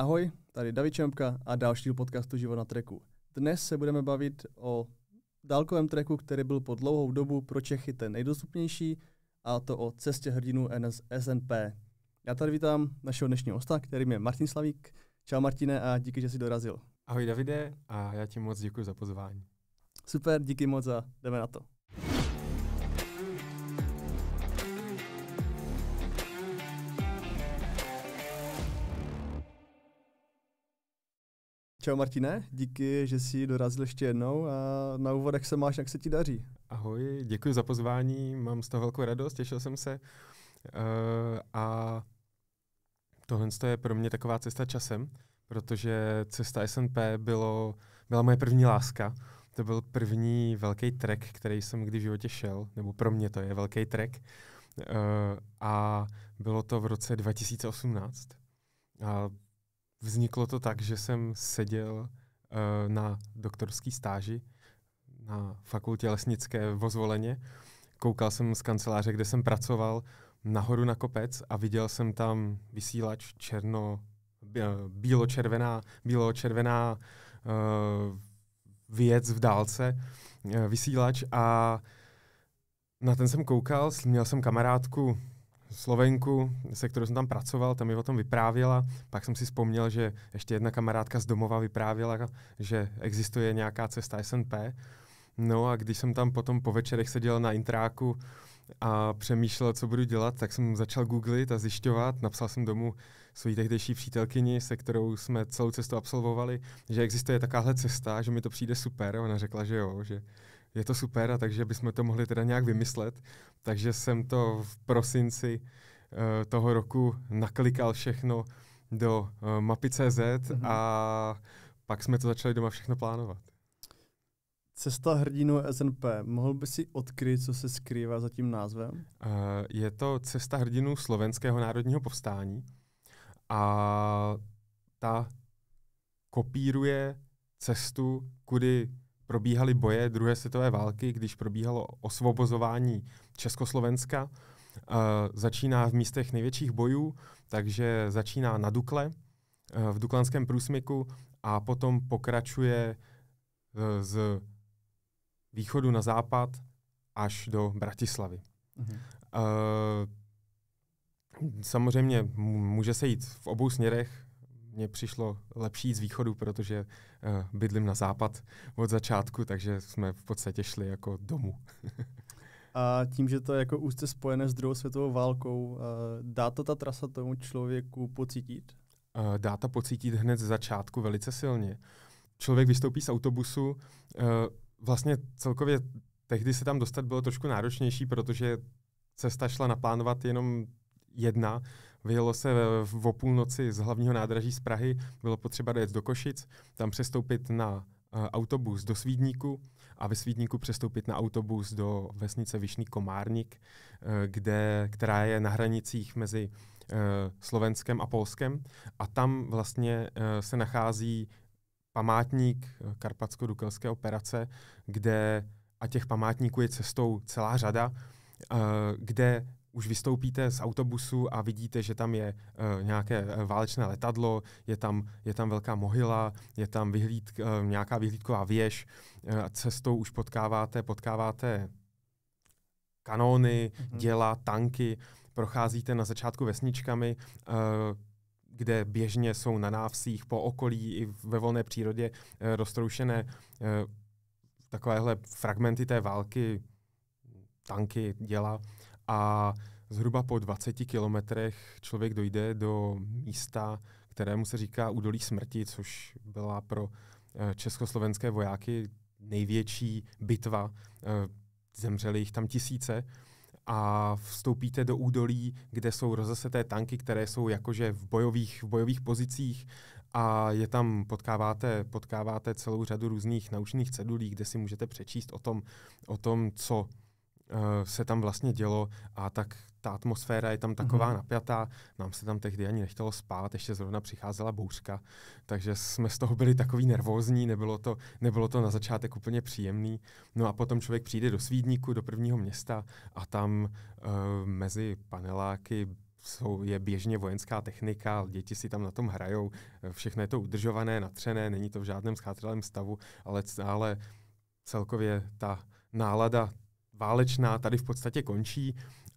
Ahoj, tady David Čempka a další podcastu Život na treku. Dnes se budeme bavit o dálkovém treku, který byl po dlouhou dobu pro Čechy ten nejdostupnější, a to o cestě hrdinů NS SNP. Já tady vítám našeho dnešního hosta, kterým je Martin Slavík. Čau Martine a díky, že jsi dorazil. Ahoj Davide a já ti moc děkuji za pozvání. Super, díky moc a jdeme na to. Čau Martine, díky, že jsi dorazil ještě jednou a na úvod, jak se máš, jak se ti daří? Ahoj, děkuji za pozvání, mám z toho velkou radost, těšil jsem se uh, a tohle je pro mě taková cesta časem, protože cesta SNP bylo, byla moje první láska. To byl první velký trek, který jsem kdy v životě šel, nebo pro mě to je velký trek. Uh, a bylo to v roce 2018. A Vzniklo to tak, že jsem seděl uh, na doktorský stáži na fakultě lesnické v Ozvoleně. Koukal jsem z kanceláře, kde jsem pracoval, nahoru na kopec a viděl jsem tam vysílač černo, bílo-červená, bílo-červená uh, věc v dálce, uh, vysílač a na ten jsem koukal, měl jsem kamarádku Slovenku, se kterou jsem tam pracoval, tam mi o tom vyprávěla. Pak jsem si vzpomněl, že ještě jedna kamarádka z domova vyprávěla, že existuje nějaká cesta SNP. No a když jsem tam potom po večerech seděl na intráku a přemýšlel, co budu dělat, tak jsem začal googlit a zjišťovat. Napsal jsem domů svoji tehdejší přítelkyni, se kterou jsme celou cestu absolvovali, že existuje takáhle cesta, že mi to přijde super. Ona řekla, že jo, že je to super a takže bychom to mohli teda nějak vymyslet. Takže jsem to v prosinci uh, toho roku naklikal všechno do uh, mapy CZ mm-hmm. a pak jsme to začali doma všechno plánovat. Cesta hrdinů SNP. Mohl by si odkryt, co se skrývá za tím názvem? Uh, je to Cesta hrdinů slovenského národního povstání a ta kopíruje cestu, kudy probíhaly boje druhé světové války, když probíhalo osvobozování Československa. E, začíná v místech největších bojů, takže začíná na Dukle, e, v Duklanském průsmyku a potom pokračuje uh, z východu na západ až do Bratislavy. Mhm. E, samozřejmě může se jít v obou směrech, mně přišlo lepší z východu, protože uh, bydlím na západ od začátku, takže jsme v podstatě šli jako domů. A tím, že to je jako úzce spojené s druhou světovou válkou, eh, dá to ta trasa tomu člověku pocítit? Eh, dá to pocítit hned z začátku velice silně. Člověk vystoupí z autobusu, vlastně celkově tehdy se tam dostat bylo trošku náročnější, protože cesta šla naplánovat jenom jedna, Vyjelo se eh, o půlnoci z hlavního nádraží z Prahy, bylo potřeba dojet do Košic, tam přestoupit na eh, autobus do Svídníku a ve Svídníku přestoupit na autobus do vesnice Vyšný Komárnik, eh, kde, která je na hranicích mezi Slovenskem a Polskem. A tam vlastně se nachází památník Karpatsko-Dukelské operace, kde, a těch památníků je cestou celá řada, kde už vystoupíte z autobusu a vidíte, že tam je uh, nějaké eh, válečné letadlo, je tam, je tam velká mohyla, je tam vyhlíd, uh, nějaká vyhlídková věž, uh, cestou už potkáváte, potkáváte kanóny, mm-hmm. děla, tanky, procházíte na začátku vesničkami, uh, kde běžně jsou na návsích po okolí i ve volné přírodě uh, roztroušené uh, takovéhle fragmenty té války, tanky, děla a zhruba po 20 kilometrech člověk dojde do místa, kterému se říká Údolí smrti, což byla pro eh, československé vojáky největší bitva. Eh, zemřeli jich tam tisíce a vstoupíte do údolí, kde jsou rozeseté tanky, které jsou jakože v bojových, v bojových pozicích a je tam, potkáváte, potkáváte celou řadu různých naučných cedulí, kde si můžete přečíst o tom, o tom co Eh, se tam vlastně dělo a tak ta atmosféra je tam taková mm-hmm. napjatá, nám se tam tehdy ani nechtělo spát, ještě zrovna přicházela bouřka, takže jsme z toho byli takový nervózní, nebylo to, nebylo to na začátek úplně příjemný. No a potom člověk přijde do Svídníku, do prvního města a tam uh, mezi paneláky jsou, je běžně vojenská technika, děti si tam na tom hrajou, eh, všechno je to udržované, natřené, není to v žádném schátralém stavu, ale, ale celkově ta nálada válečná tady v podstatě končí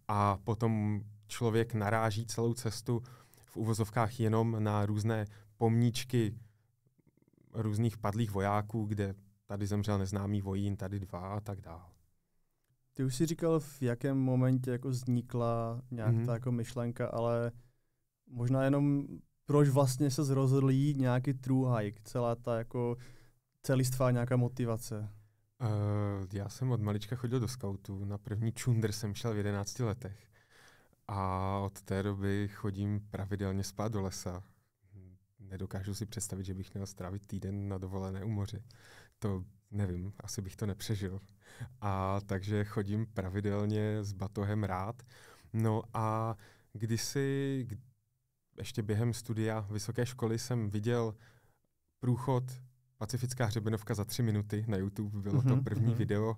a potom člověk naráží celou cestu v uvozovkách jenom na různé pomníčky různých padlých vojáků, kde tady zemřel neznámý vojín, tady dva a tak dál. Ty už si říkal, v jakém momentě jako vznikla nějak mm-hmm. ta jako myšlenka, ale možná jenom proč vlastně se zrozhodl jít nějaký true hike, celá ta jako celistvá nějaká motivace. Uh, já jsem od malička chodil do skautů, na první čundr jsem šel v 11 letech a od té doby chodím pravidelně spát do lesa. Nedokážu si představit, že bych měl strávit týden na dovolené u moři. To nevím, asi bych to nepřežil. A takže chodím pravidelně s batohem rád. No a kdysi, ještě během studia vysoké školy jsem viděl průchod Pacifická hřebenovka za tři minuty na YouTube bylo mm-hmm, to mhm, první mm-hmm. video,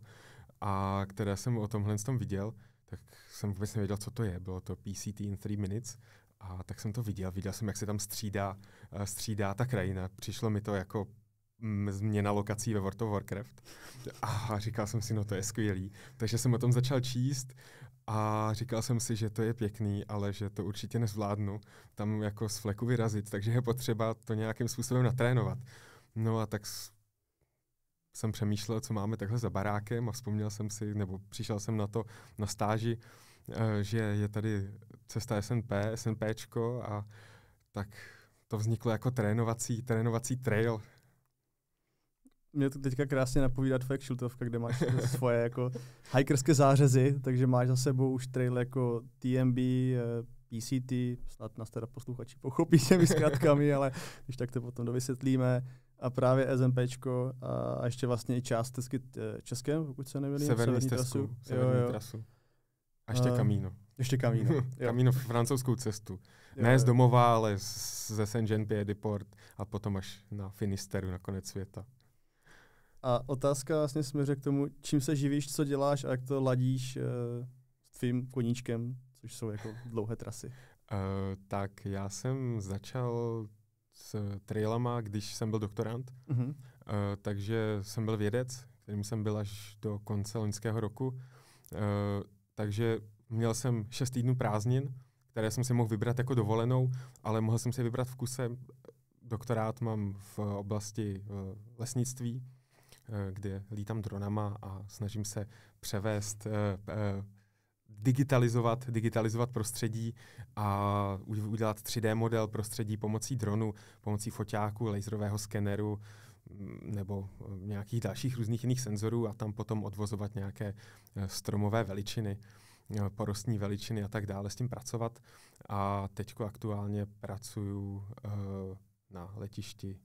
a které jsem o tomhle tom viděl, tak jsem vůbec nevěděl, co to je. Bylo to PCT in 3 minutes a tak jsem to viděl. Viděl jsem, jak se tam střídá, eh, střídá ta krajina. Přišlo mi to jako mm, změna lokací ve World of Warcraft. A říkal jsem si, no to je skvělý. Takže jsem o tom začal číst a říkal jsem si, že to je pěkný, ale že to určitě nezvládnu tam jako z fleku vyrazit, takže je potřeba to nějakým způsobem natrénovat. No a tak jsem přemýšlel, co máme takhle za barákem a vzpomněl jsem si, nebo přišel jsem na to na stáži, eh, že je tady cesta SNP, SNPčko a tak to vzniklo jako trénovací, trénovací trail. Mě to teďka krásně napovídá tvoje kšiltovka, kde máš svoje jako hikerské zářezy, takže máš za sebou už trail jako TMB, eh, PCT, snad nás teda posluchači pochopí těmi zkratkami, ale když tak to potom dovysvětlíme a právě SMPčko a ještě vlastně i část Tesky eh, Českem, pokud se nevědím. Severní, severní stezku, trasu. Severní jo, jo. trasu. A ještě Kamíno. Ještě Kamíno. kamíno v francouzskou cestu. Jo, ne jo. z domova, ale z, ze saint jean pierre port a potom až na Finisteru, na konec světa. A otázka vlastně směřuje k tomu, čím se živíš, co děláš a jak to ladíš uh, s tvým koníčkem, což jsou jako dlouhé trasy. Uh, tak já jsem začal s trailama, když jsem byl doktorant. Mm-hmm. Uh, takže jsem byl vědec, kterým jsem byl až do konce loňského roku. Uh, takže měl jsem šest týdnů prázdnin, které jsem si mohl vybrat jako dovolenou, ale mohl jsem si vybrat v kuse. Doktorát mám v oblasti uh, lesnictví, kde lítám dronama a snažím se převést digitalizovat, digitalizovat prostředí a udělat 3D model prostředí pomocí dronu, pomocí foťáku, laserového skeneru mm, nebo eh, nějakých dalších různých jiných senzorů a tam potom odvozovat nějaké eh, stromové veličiny eh, porostní veličiny a tak dále, s tím pracovat. A teď aktuálně pracuju na letišti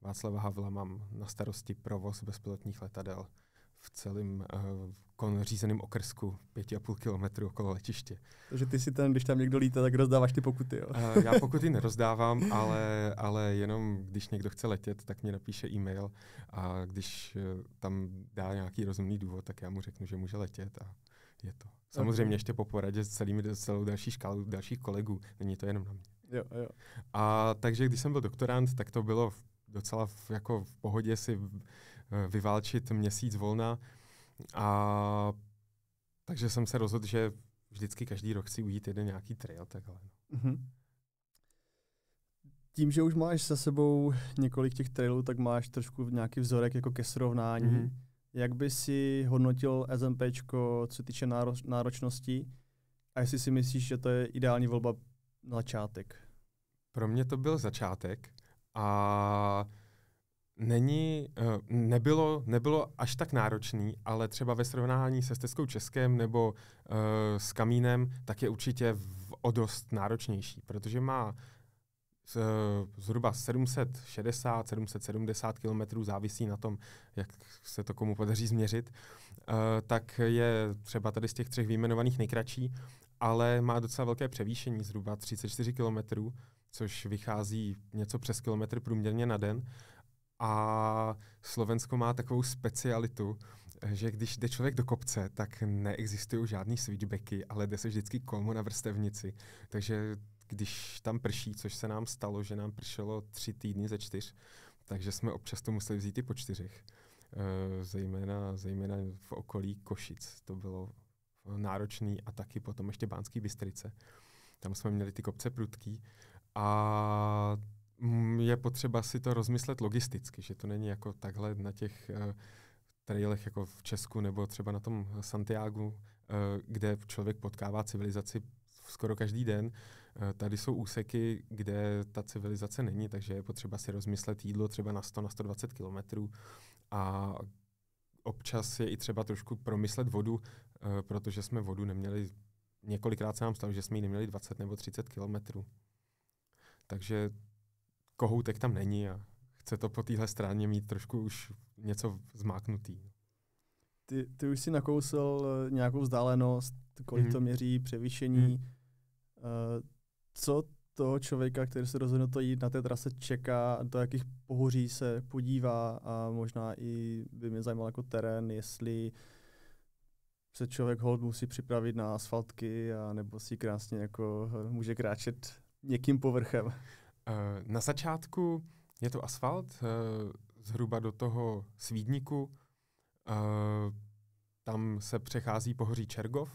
Václava Havla, mám na starosti provoz bezpilotních letadel v celém uh, řízeném okrsku 5,5 kilometru okolo letiště. Takže ty si ten, když tam někdo lítá, tak rozdáváš ty pokuty, jo? Uh, já pokuty nerozdávám, ale, ale jenom když někdo chce letět, tak mě napíše e-mail a když uh, tam dá nějaký rozumný důvod, tak já mu řeknu, že může letět a je to. Samozřejmě okay. ještě po poradě s celými, celou další škálu dalších kolegů, není to jenom na mě. Jo, jo. A takže když jsem byl doktorant, tak to bylo docela v, jako v pohodě si Eh, vyválčit měsíc volna. A takže jsem se rozhodl, že vždycky každý rok chci ujít jeden nějaký trail takhle. Mm-hmm. No. Tím, že už máš za sebou několik těch trailů, tak máš trošku nějaký vzorek jako ke srovnání. Mm-hmm. Jak by si hodnotil SMP, co se týče náročnosti a jestli si myslíš, že to je ideální volba na začátek? Pro mě to byl začátek a není, eh, nebylo, nebylo až tak náročný, ale třeba ve srovnání se Stezkou Českem nebo uh, s Kamínem, tak je určitě v, o dost náročnější, protože má z, eh, zhruba 760, 770 km, závisí na tom, jak se to komu podaří změřit, uh, tak je třeba tady z těch třech vyjmenovaných nejkratší, ale má docela velké převýšení, zhruba 34 km, což vychází něco přes kilometr průměrně na den a Slovensko má takovou specialitu, že když jde člověk do kopce, tak neexistují žádný switchbacky, ale jde se vždycky kolmo na vrstevnici. Takže když tam prší, což se nám stalo, že nám pršelo tři týdny ze čtyř, takže jsme občas to museli vzít i po čtyřech. E, zejména, zejména v okolí Košic to bylo náročný a taky potom ještě Bánský Bystrice. Tam jsme měli ty kopce prudký a je potřeba si to rozmyslet logisticky, že to není jako takhle na těch uh, trailech jako v Česku nebo třeba na tom Santiago, uh, eh, kde člověk potkává civilizaci skoro každý den. Uh, tady jsou úseky, kde ta civilizace není, takže je potřeba si rozmyslet jídlo třeba na 100, na 120 kilometrů a občas je i třeba trošku promyslet vodu, uh, protože jsme vodu neměli, několikrát se nám stalo, že jsme ji neměli 20 nebo 30 kilometrů. Takže kohoutek tam není a chce to po téhle straně mít trošku už něco zmáknutý. Ty, ty už si nakousil eh, nějakou vzdálenost, kolik mm. to měří, převýšení. Mm. Uh, co toho člověka, který se rozhodne to jít na té trase, čeká, do jakých pohoří se podívá a možná i by mě zajímal jako terén, jestli se člověk hold musí připravit na asfaltky a nebo si krásně jako eh, může kráčet někým povrchem. Eh, na začátku je to asfalt, eh, zhruba do toho Svídníku. Eh, tam se přechází pohoří Čergov.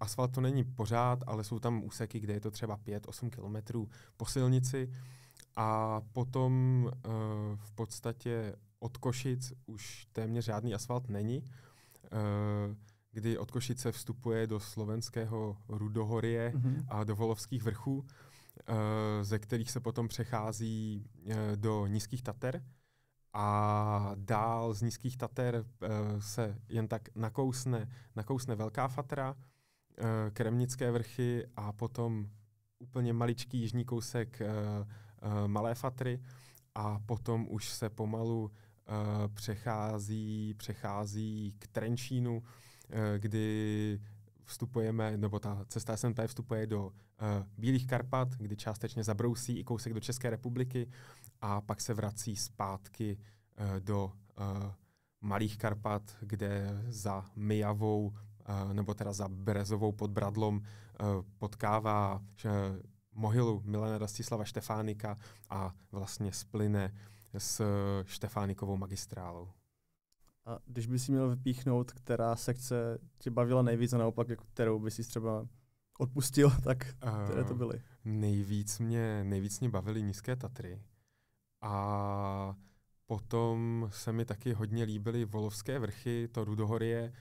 Asfalt to není pořád, ale jsou tam úseky, kde je to třeba 5-8 kilometrů po silnici. A potom v podstatě od Košic už téměř žádný asfalt není, kdy od Košice vstupuje do slovenského Rudohorie mm-hmm. a do Volovských vrchů. Eh, ze kterých se potom přechází eh, do Nízkých Tater a dál z Nízkých Tater eh, se jen tak nakousne, nakousne Velká Fatra, Kremnické vrchy a potom úplně maličký jižní kousek Malé Fatry a potom už se pomalu přechází, přechází k Trenčínu, kdy vstupujeme, nebo ta cesta SMT vstupuje do Eh, Bílých Karpat, kdy částečně zabrousí i kousek do České republiky a pak se vrací zpátky eh, do eh, Malých Karpat, kde za Myjavou nebo teda za Berezovou pod Bradlom potkává mohylu Milena Rastislava Štefánika a vlastně splyne s Štefánikovou magistrálou. A když by si měl vypíchnout, která sekce tě bavila nejvíc a naopak, jako kterou by si třeba odpustil, tak které to eh, byly? Uh, nejvíc mě, nejvíc mě bavily nízké Tatry. A potom se mi taky hodně líbily Volovské vrchy, to Rudohorie,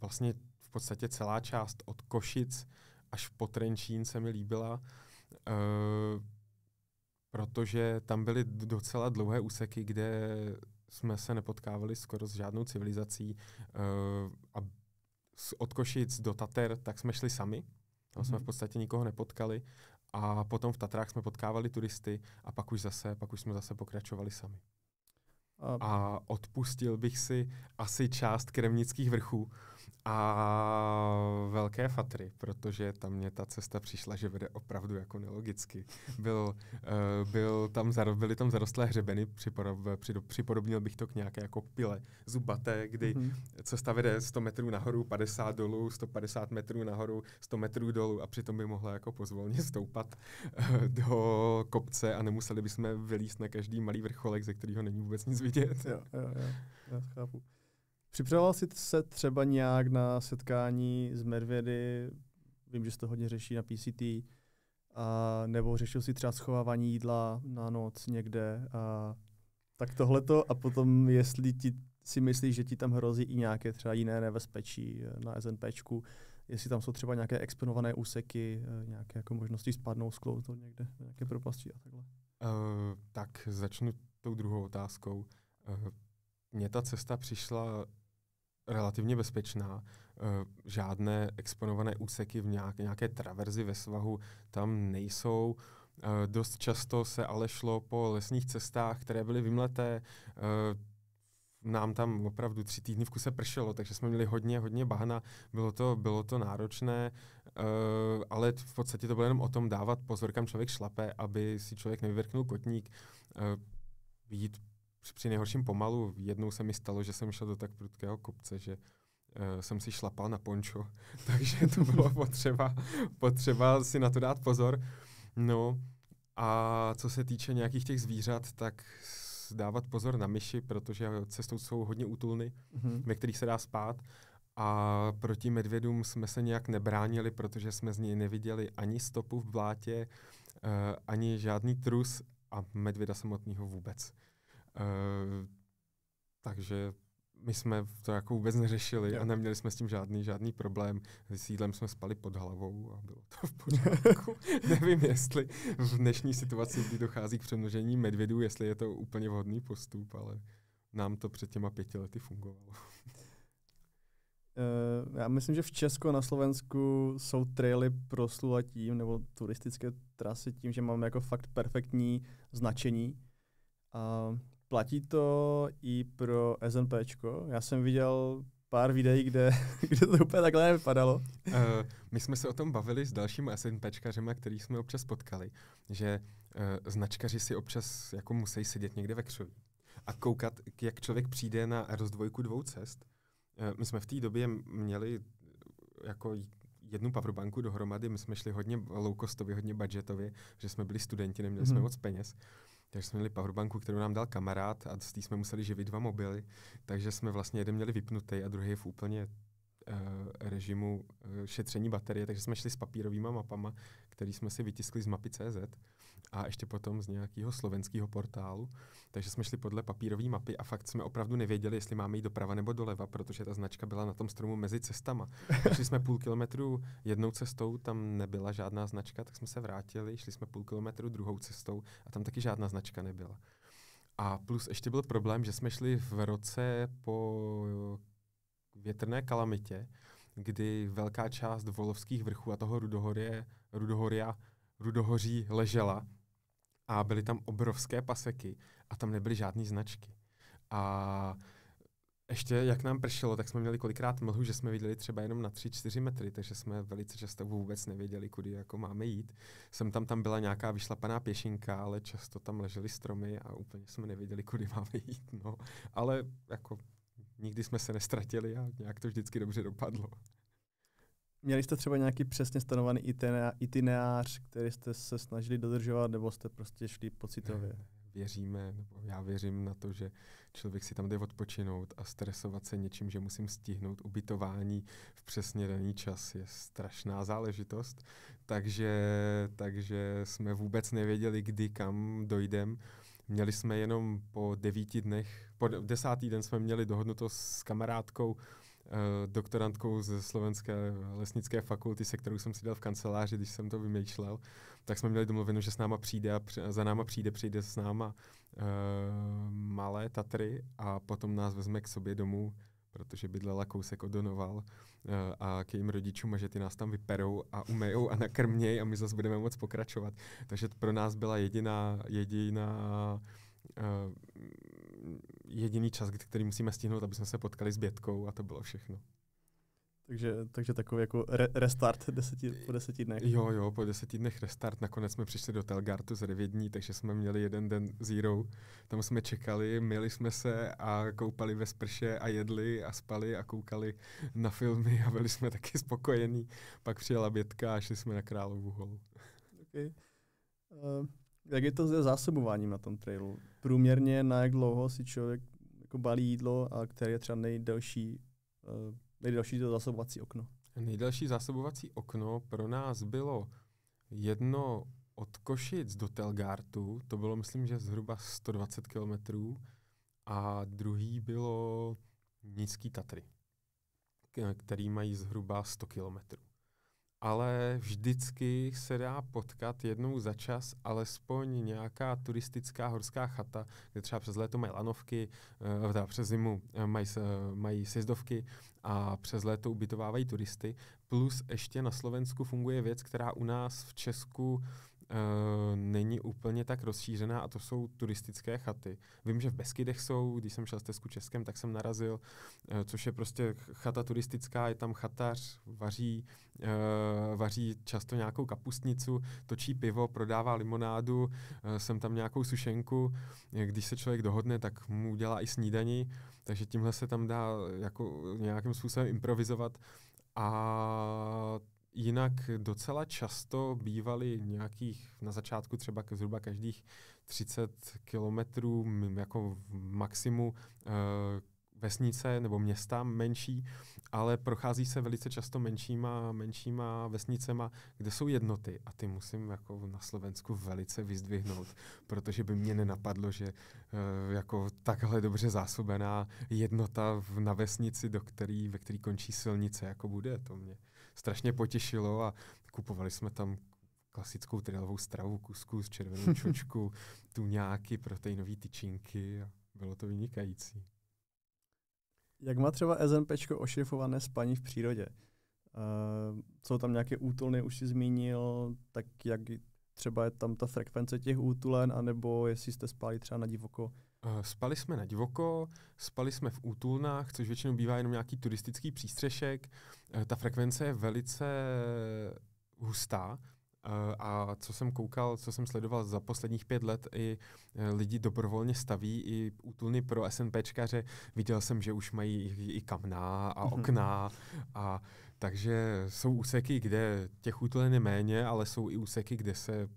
vlastně v podstatě celá část od Košic až po Trenčín se mi líbila, uh, protože tam byly docela dlouhé úseky, kde jsme se nepotkávali skoro s žádnou civilizací uh, a od Košic do Tater, tak jsme šli sami. Tam jsme v mhm. podstatě nikoho nepotkali a potom v Tatrách jsme potkávali turisty a pak už zase, pak už jsme zase pokračovali sami. A odpustil bych si asi část kremnických vrchů, a Velké Fatry, protože tam mě ta cesta přišla, že vede opravdu jako nelogicky. Byl, uh, byl tam, byly tam zarostlé hřebeny, připodobnil bych to k nějaké jako pile zubaté, kdy mm-hmm. cesta vede 100 metrů nahoru, 50 dolů, 150 metrů nahoru, 100 metrů dolů a přitom by mohla jako pozvolně stoupat uh, do kopce a nemuseli bychom vylíst na každý malý vrcholek, ze kterého není vůbec nic vidět. Jo, jo, jo, já chápu. Připravoval jsi se třeba nějak na setkání s Medvědy, vím, že se to hodně řeší na PCT, a, nebo řešil si třeba schovávání jídla na noc někde, a, tak tohleto a potom jestli ti si myslíš, že ti tam hrozí i nějaké třeba jiné nebezpečí eh, na SNPčku, jestli tam jsou třeba nějaké exponované úseky, eh, nějaké jako možnosti spadnou sklouznout někde, nějaké propasti a takhle. Uh, tak začnu tou druhou otázkou. Uh, mně ta cesta přišla relativně bezpečná. Eh, žádné exponované úseky v nějak, nějaké traverzi ve svahu tam nejsou. Eh, dost často se ale šlo po lesních cestách, které byly vymleté. Eh, nám tam opravdu tři týdny v kuse pršelo, takže jsme měli hodně, hodně bahna. Bylo to, bylo to náročné, ale v podstatě to bylo jenom o tom dávat pozor, kam člověk šlape, aby si člověk nevyvrknul kotník, jít při nejhorším pomalu. Jednou se mi stalo, že jsem šel do tak prudkého kopce, že uh, jsem si šlapal na pončo, takže to bylo potřeba, potřeba si na to dát pozor. No a co se týče nějakých těch zvířat, tak dávat pozor na myši, protože cestou jsou hodně útulny, mm-hmm. ve kterých se dá spát. A proti medvědům jsme se nějak nebránili, protože jsme z něj neviděli ani stopu v blátě, uh, ani žádný trus a medvěda samotného vůbec. Eh, takže my jsme to jako vůbec neřešili jo. a neměli jsme s tím žádný žádný problém. S sídlem jsme spali pod hlavou a bylo to v pořádku. Nevím, jestli v dnešní situaci, kdy dochází k přemnožení medvědů, jestli je to úplně vhodný postup, ale nám to před těma pěti lety fungovalo. Uh, já myslím, že v Česku a na Slovensku jsou traily proslula tím, nebo turistické trasy tím, že máme jako fakt perfektní značení. A uh, Platí to i pro SNPčko? Já jsem viděl pár videí, kde, kde to úplně takhle nevypadalo. Uh, my jsme se o tom bavili s dalšími SNPčkařema, který jsme občas potkali, že uh, značkaři si občas jako musí sedět někde ve křoví a koukat, jak člověk přijde na rozdvojku dvou cest. Uh, my jsme v té době měli jako jednu powerbanku dohromady, my jsme šli hodně loukostově, hodně budgetově, že jsme byli studenti, neměli hmm. jsme mhm. moc peněz. Uh, takže jsme měli powerbanku, kterou nám dal kamarád a z té jsme museli živit dva mobily, takže jsme vlastně jeden měli vypnutý a druhý v úplně eh, režimu eh, šetření baterie, takže jsme šli s papírovými mapama, který jsme si vytiskli z mapy CZ a ještě potom z nějakého slovenského portálu. Takže jsme šli podle papírové mapy a fakt jsme opravdu nevěděli, jestli máme jít doprava nebo doleva, protože ta značka byla na tom stromu mezi cestama. šli jsme půl kilometru jednou cestou, tam nebyla žádná značka, tak jsme se vrátili, šli jsme půl kilometru druhou cestou a tam taky žádná značka nebyla. A plus ještě byl problém, že jsme šli v roce po větrné kalamitě, kdy velká část volovských vrchů a toho rudohorie, rudohoria rudohoří ležela a byly tam obrovské paseky a tam nebyly žádné značky. A ještě jak nám pršelo, tak jsme měli kolikrát mlhu, že jsme viděli třeba jenom na 3-4 metry, takže jsme velice často vůbec nevěděli, kudy jako máme jít. Sem tam tam byla nějaká vyšlapaná pěšinka, ale často tam ležely stromy a úplně jsme nevěděli, kudy máme jít. No. Ale jako nikdy jsme se nestratili a nějak to vždycky dobře dopadlo. Měli jste třeba nějaký přesně stanovený itinerář, který jste se snažili dodržovat, nebo jste prostě šli pocitově? Eh, věříme, nebo já věřím na to, že člověk si tam jde odpočinout a stresovat se něčím, že musím stihnout ubytování v přesně daný čas, je strašná záležitost. Takže, takže jsme vůbec nevěděli, kdy kam dojdem. Měli jsme jenom po devíti dnech, po desátý den jsme měli dohodnuto s kamarádkou, Eh, doktorantkou ze Slovenské lesnické fakulty, se kterou jsem si dal v kanceláři, když jsem to vymýšlel, tak jsme měli domluveno, že s náma přijde a za náma přijde, přijde s náma uh, malé Tatry a potom nás vezme k sobě domů, protože bydlela kousek odonoval uh, eh, a k jejím rodičům a že ty nás tam vyperou a umejou a nakrmějí a my zase budeme moc pokračovat. Takže pro nás byla jediná, jediná uh, jediný čas, který musíme stihnout, aby jsme se potkali s Bětkou a to bylo všechno. Takže, takže takový jako re- restart deseti, po deseti dnech. Jo, jo, po deseti dnech restart. Nakonec jsme přišli do Telgartu z dní, takže jsme měli jeden den zírou. Tam jsme čekali, měli jsme se a koupali ve sprše a jedli a spali a koukali na filmy a byli jsme taky spokojení. Pak přijela bětka a šli jsme na Královu holu. Okay. Uh... Jak je to se zásobováním na tom trailu? Průměrně na jak dlouho si člověk jako balí jídlo a které je třeba nejdelší, eh, nejdelší to zásobovací okno? Nejdelší zásobovací okno pro nás bylo jedno od Košic do Telgártu, to bylo myslím, že zhruba 120 kilometrů, a druhý bylo Nízký Tatry, který mají zhruba 100 kilometrů ale vždycky se dá potkat jednou za čas alespoň nějaká turistická horská chata, kde třeba přes léto mají lanovky, eh, teda přes zimu eh, mají, eh, mají sjezdovky a přes léto ubytovávají turisty. Plus ještě na Slovensku funguje věc, která u nás v Česku Eh, není úplně tak rozšířená a to jsou turistické chaty. Vím, že v Beskydech jsou, když jsem šel s Tesku Českem, tak jsem narazil, eh, což je prostě chata turistická, je tam chatař, vaří, eh, vaří často nějakou kapustnicu, točí pivo, prodává limonádu, jsem tam nějakou sušenku, když se člověk dohodne, tak mu udělá i snídaní. takže tímhle se tam dá jako nějakým způsobem improvizovat a Jinak docela často bývaly nějakých, na začátku třeba zhruba každých 30 kilometrů jako maximu eh, vesnice nebo města menší, ale prochází se velice často menšíma, menšíma vesnicema, kde jsou jednoty a ty musím jako na Slovensku velice vyzdvihnout, protože by mě nenapadlo, že uh, jako takhle dobře zásobená jednota v, na vesnici, do který, ve který končí silnice, jako bude, to mě strašně potěšilo a kupovali jsme tam klasickou trilovou stravu, kusku z červenou čočku, tu nějaký proteinové tyčinky a bylo to vynikající. Jak má třeba SNP ošifované spaní v přírodě? Uh, jsou tam nějaké útulny, už si zmínil, tak jak třeba je tam ta frekvence těch útulen, anebo jestli jste spáli třeba na divoko Eh, spali jsme na divoko, spali jsme v útulnách, což většinou bývá jenom nějaký turistický přístřešek. Eh, ta frekvence je velice hustá, eh, a co jsem koukal, co jsem sledoval za posledních pět let, i lidi dobrovolně staví i útulny pro SNPčkaře. Viděl jsem, že už mají i kamna a mhm. okna. A takže jsou úseky, kde těch útulen je méně, ale jsou i úseky, kde se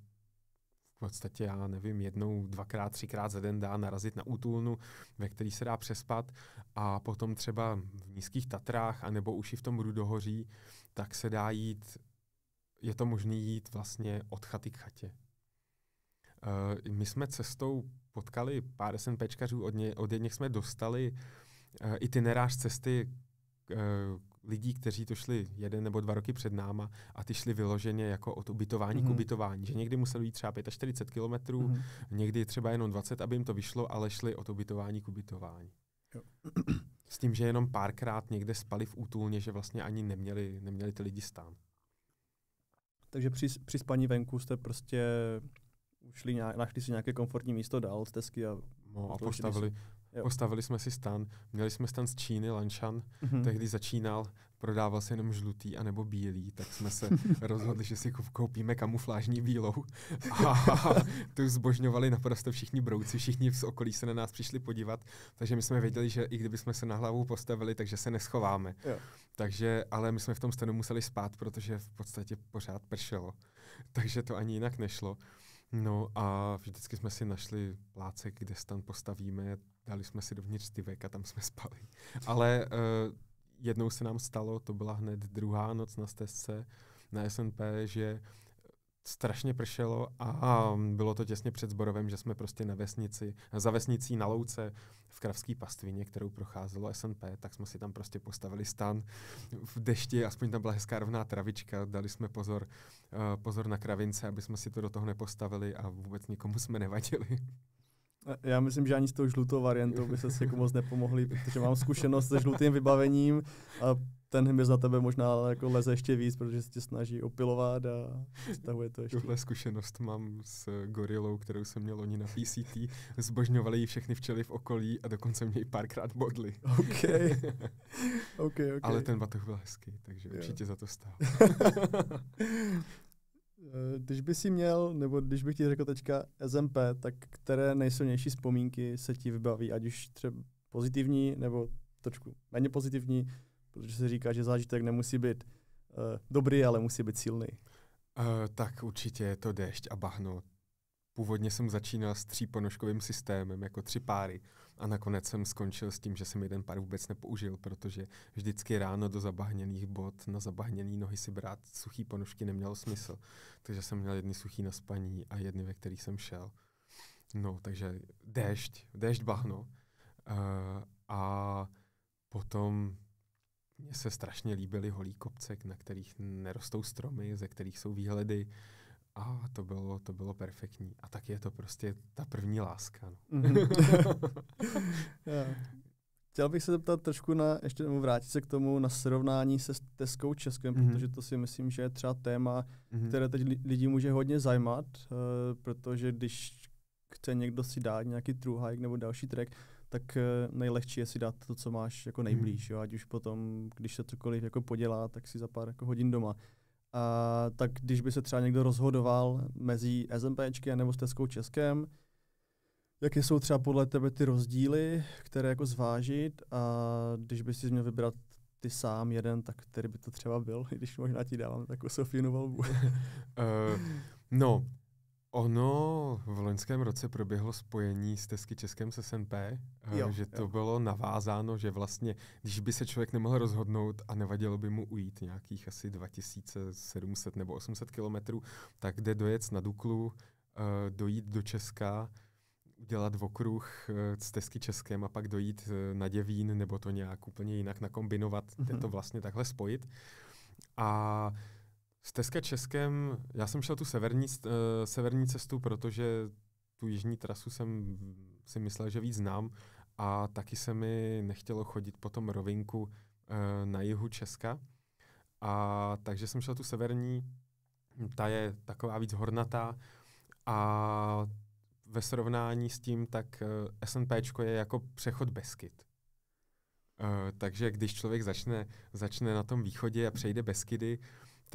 v podstatě, já nevím, jednou, dvakrát, třikrát za den dá narazit na útulnu, ve který se dá přespat a potom třeba v Nízkých Tatrách anebo už i v tom Rudohoří, tak se dá jít, je to možné jít vlastně od chaty k chatě. Uh, my jsme cestou potkali pár SNPčkařů, od, ně, od jedněch jsme dostali uh, itinerář cesty, uh, lidí, kteří to šli jeden nebo dva roky před náma a ty šli vyloženě jako od ubytování mm-hmm. k mhm. ubytování. Že někdy museli jít třeba 45 km, mm-hmm. někdy třeba jenom 20, aby jim to vyšlo, ale šli od ubytování k ubytování. Jo. S tím, že jenom párkrát někde spali v útulně, že vlastně ani neměli, neměli ty lidi stán. Takže při, při spaní venku jste prostě ušli, nějak, našli si nějaké komfortní místo dál z a... No a postavili, Jo. Postavili jsme si stan, měli jsme stan z Číny, Lanšan, mm-hmm. tehdy začínal, prodával se jenom žlutý anebo bílý, tak jsme se rozhodli, že si koupíme kamuflážní bílou. A tu zbožňovali naprosto všichni brouci, všichni z okolí se na nás přišli podívat, takže my jsme věděli, že i kdyby jsme se na hlavu postavili, takže se neschováme. Jo. Takže, ale my jsme v tom stanu museli spát, protože v podstatě pořád pršelo. Takže to ani jinak nešlo. No a vždycky jsme si našli plácek, kde stan postavíme, dali jsme si dovnitř ty a tam jsme spali. Ale uh, jednou se nám stalo, to byla hned druhá noc na stezce na SNP, že strašně pršelo a bylo to těsně před Zborovem, že jsme prostě na vesnici, za vesnicí na Louce v Kravský pastvině, kterou procházelo SNP, tak jsme si tam prostě postavili stan v dešti, aspoň tam byla hezká rovná travička, dali jsme pozor, uh, pozor na kravince, aby jsme si to do toho nepostavili a vůbec nikomu jsme nevadili. Já myslím, že ani s tou žlutou variantou by se si jako moc nepomohli, protože mám zkušenost se žlutým vybavením a ten hmyz na tebe možná jako leze ještě víc, protože se tě snaží opilovat a stahuje to ještě. Tuhle zkušenost mám s gorilou, kterou jsem měl oni na PCT. Zbožňovali ji všechny včely v okolí a dokonce mě i párkrát bodli. Okay. okay, okay. Ale ten batoh byl hezký, takže jo. určitě za to stál. Eh, když by si měl, nebo když bych ti řekl teďka SMP, tak které nejsilnější vzpomínky se ti vybaví, ať už třeba pozitivní nebo trošku méně pozitivní, protože se říká, že zážitek nemusí být uh, dobrý, ale musí být silný. Uh, tak určitě je to déšť a bahno. Původně jsem začínal s tříponožkovým systémem, jako tři páry. A nakonec jsem skončil s tím, že jsem jeden pár vůbec nepoužil, protože vždycky ráno do zabahněných bot na zabahněné nohy si brát suchý ponožky nemělo smysl. Takže jsem měl jedny suchý na spaní a jedny, ve kterých jsem šel. No, takže déšť, déšť bahno. Uh, a potom mně se strašně líbily holí kopce, na kterých nerostou stromy, ze kterých jsou výhledy. Uh, a to bylo, to bylo perfektní. A tak je to prostě ta první láska. No. Mhm. Chtěl bych se zeptat trošku na, ještě nebo vrátit se k tomu, na srovnání se s Teskou Českem, mm-hmm. protože to si myslím, že je třeba téma, mm-hmm. které teď lidi může hodně zajímat, uh, protože když chce někdo si dát nějaký hike nebo další track, tak uh, nejlehčí je si dát to, co máš jako mhm. nejblíž, mm-hmm. jo, ať už potom, když se cokoliv jako podělá, tak si za pár jako hodin doma a, tak když by se třeba někdo rozhodoval mezi SMPčky nebo Stezkou Českem, jaké jsou třeba podle tebe ty rozdíly, které jako zvážit a když bys si měl vybrat ty sám jeden, tak který by to třeba byl, i když možná ti dávám takovou Sofínu volbu. uh, no, Ono v loňském roce proběhlo spojení stezky Českem se SMP, eh, jo, že to jo. bylo navázáno, že vlastně, když by se člověk nemohl rozhodnout a nevadilo by mu ujít nějakých asi 2700 nebo 800 kilometrů, tak jde dojet na Duklu, eh, dojít do Česka, udělat v okruh eh, stezky Českem a pak dojít na Děvín nebo to nějak úplně jinak nakombinovat, mm-hmm. to vlastně takhle spojit. A Stezka Českem, já jsem šel tu severní, uh, severní cestu, protože tu jižní trasu jsem si myslel, že víc znám a taky se mi nechtělo chodit po tom rovinku uh, na jihu Česka. A takže jsem šel tu severní, ta je taková víc hornatá a ve srovnání s tím, tak uh, eh, SNP je jako přechod Beskyt. Uh, takže když člověk začne, začne na tom východě a přejde Beskydy, uh,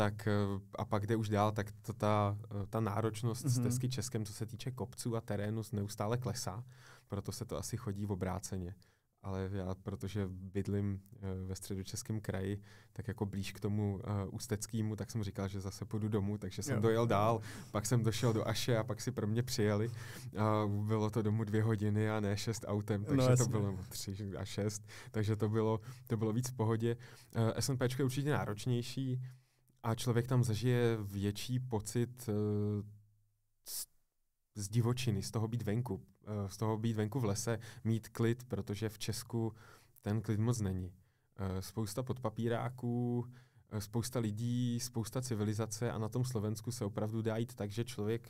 tak eh, a pak jde už dál, tak to, ta, eh, ta náročnost mm-hmm. stezky Českem, co se týče kopců a terénu, neustále klesá, proto se to asi chodí v obráceně. Ale já, protože bydlím eh, ve středočeském kraji, tak jako blíž k tomu uh, ústeckému, tak jsem říkal, že zase půjdu domů, takže jsem jo. dojel dál, pak jsem došel do Aše a pak si pro mě přijeli. A bylo to domů dvě hodiny a ne šest autem, no, takže no, to bylo tři a šest, takže to bylo, to bylo víc v pohodě. Uh, SNP je určitě náročnější, a člověk tam zažije větší pocit uh, z, z divočiny, z toho být venku, uh, z toho být venku v lese, mít klid, protože v Česku ten klid moc není. Uh, spousta podpapíráků, uh, spousta lidí, spousta civilizace a na tom Slovensku se opravdu dá jít tak, že člověk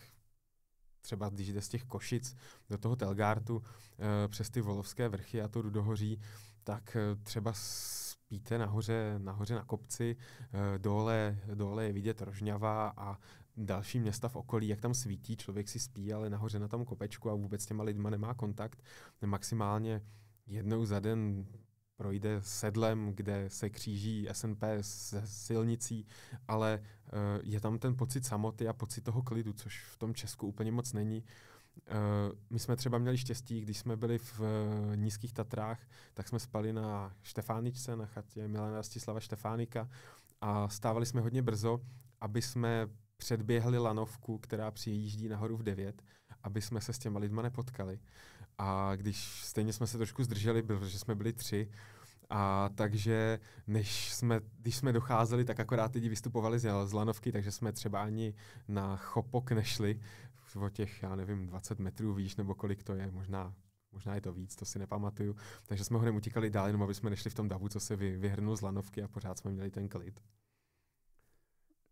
třeba když jde z těch Košic do toho Telgártu, přes ty Volovské vrchy a to Rudohoří, tak třeba spíte nahoře, nahoře na kopci, eh, dole, dole je vidět Rožňava a další města v okolí, jak tam svítí, člověk si spí, ale nahoře na tom kopečku a vůbec s těma lidma nemá kontakt. Maximálně jednou za den projde sedlem, kde se kříží SNP s silnicí, ale eh, je tam ten pocit samoty a pocit toho klidu, což v tom Česku úplně moc není. Eh, my jsme třeba měli štěstí, když jsme byli v eh, Nízkých Tatrách, tak jsme spali na Štefáničce, na chatě Milana Rastislava Štefánika a stávali jsme hodně brzo, aby jsme předběhli lanovku, která přijíždí nahoru v 9, aby jsme se s těma lidma nepotkali. A když stejně jsme se trošku zdrželi, protože jsme byli tři, a takže než jsme, když jsme docházeli, tak akorát lidi vystupovali z, z lanovky, takže jsme třeba ani na chopok nešli, o těch, já nevím, 20 metrů výš nebo kolik to je, možná možná je to víc, to si nepamatuju. Takže jsme ho utíkali dál, jenom aby jsme nešli v tom davu, co se vy, vyhrnul z lanovky a pořád jsme měli ten klid.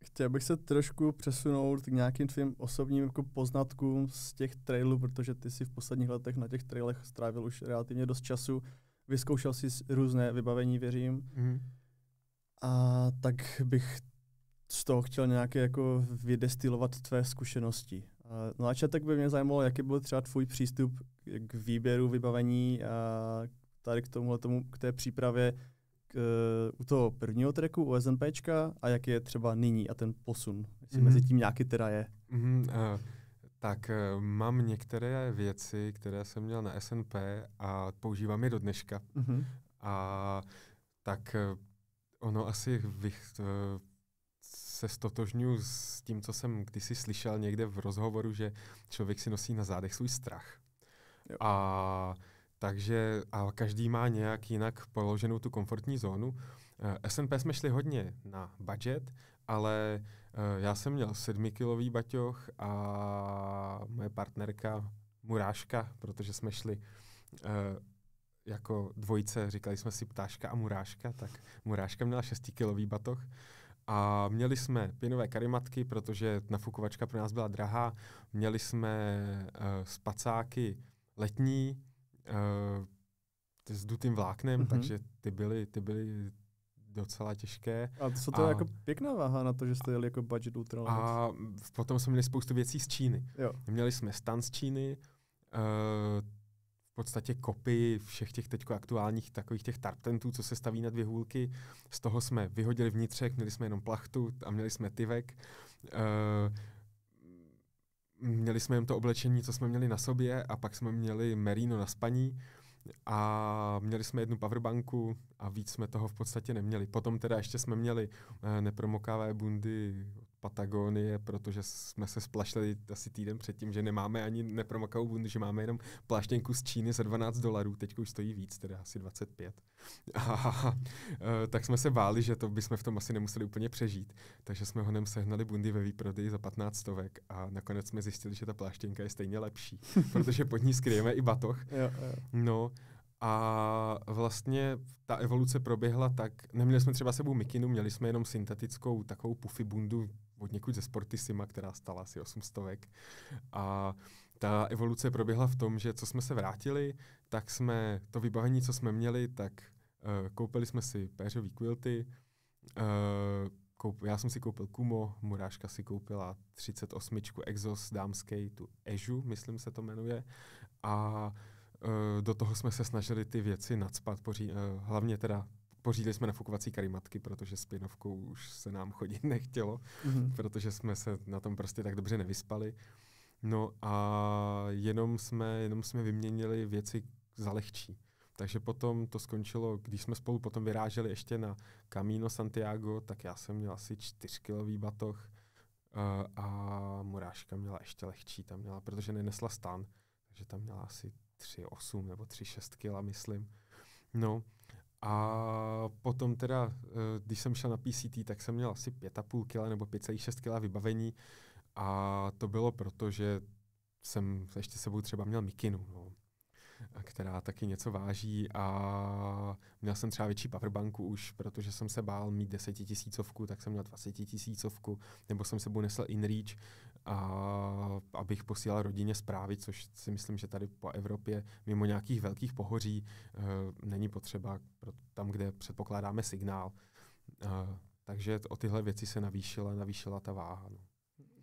Chtěl bych se trošku přesunout k nějakým tvým osobním jako poznatkům z těch trailů, protože ty si v posledních letech na těch trailech strávil už relativně dost času. Vyzkoušel si různé vybavení, věřím. Mm. A tak bych z toho chtěl nějaké jako vydestilovat tvé zkušenosti. Eh, na no začátek by mě zajímalo, jaký byl třeba tvůj přístup k výběru vybavení a eh, tady k tomu, tomu k té přípravě k, eh, u toho prvního treku, u SNPčka a jak je třeba nyní a ten posun, jestli mm-hmm. mezi mhm. tím nějaký teda je. Mm-hmm, uh, tak uh, mám některé věci, které jsem měl na SNP a používám je do dneška. Mm-hmm. A tak uh, ono asi vych, uh, se stotožňuji s tím, co jsem kdysi slyšel někde v rozhovoru, že člověk si nosí na zádech svůj strach. Jo. A takže a každý má nějak jinak položenou tu komfortní zónu. Eh, SNP jsme šli hodně na budget, ale eh, já jsem měl sedmikilový baťoch a moje partnerka muráška, protože jsme šli eh, jako dvojice, říkali jsme si ptáška a muráška, tak murážka měla šestikilový batoh a měli jsme pěnové karimatky, protože nafukovačka pro nás byla drahá. Měli jsme uh, spacáky letní uh, s dutým vláknem, mm-hmm. takže ty byly, ty byly docela těžké. A jsou to a, jako pěkná váha na to, že jste jeli jako budget ultra A potom jsme měli spoustu věcí z Číny. Jo. Měli jsme stan z Číny, uh, podstatě kopii všech těch teď aktuálních takových těch tarpentů, co se staví na dvě hůlky. Z toho jsme vyhodili vnitřek, měli jsme jenom plachtu a měli jsme tyvek. E, měli jsme jen to oblečení, co jsme měli na sobě a pak jsme měli merino na spaní a měli jsme jednu powerbanku a víc jsme toho v podstatě neměli. Potom teda ještě jsme měli eh, nepromokavé bundy Patagonie, protože jsme se splašili asi týden předtím, že nemáme ani nepromakavou bundu, že máme jenom pláštěnku z Číny za 12 dolarů, teď už stojí víc, teda asi 25. A, e, tak jsme se báli, že to bychom v tom asi nemuseli úplně přežít, takže jsme honem sehnali bundy ve výprodeji za 15 stovek a nakonec jsme zjistili, že ta pláštěnka je stejně lepší, protože pod ní skryjeme i batoh. No, a vlastně ta evoluce proběhla tak, neměli jsme třeba sebou mikinu, měli jsme jenom syntetickou takovou pufy bundu od někud ze Sportisima, která stala asi 800. A ta evoluce proběhla v tom, že co jsme se vrátili, tak jsme to vybavení, co jsme měli, tak uh, koupili jsme si péřový quilty, uh, eh, koup, já jsem si koupil Kumo, Muráška si koupila 38 Exos dámskej, tu Ežu, myslím se to jmenuje. A uh, do toho jsme se snažili ty věci nadspat, poří, uh, hlavně teda Pořídili jsme nafukovací karimatky, protože s pěnovkou už se nám chodit nechtělo, mm-hmm. protože jsme se na tom prostě tak dobře nevyspali. No a jenom jsme, jenom jsme vyměnili věci za lehčí. Takže potom to skončilo, když jsme spolu potom vyráželi ještě na Camino Santiago, tak já jsem měl asi čtyřkilový batoh eh, a Muráška měla ještě lehčí, tam měla, protože nenesla stan, takže tam měla asi 3,8 nebo 3,6 kila, myslím. No, a potom teda, eh, když jsem šel na PCT, tak jsem měl asi 5,5 kg nebo 5,6 kg vybavení a to bylo proto, že jsem ještě sebou třeba měl mikinu. No která taky něco váží a měl jsem třeba větší powerbanku už, protože jsem se bál mít desetitisícovku, tak jsem měl dvacetitisícovku, nebo jsem sebou nesl InReach, a, abych posílal rodině zprávy, což si myslím, že tady po Evropě mimo nějakých velkých pohoří uh, není potřeba pro tam, kde předpokládáme signál. Uh, takže o tyhle věci se navýšila, navýšila ta váha. No.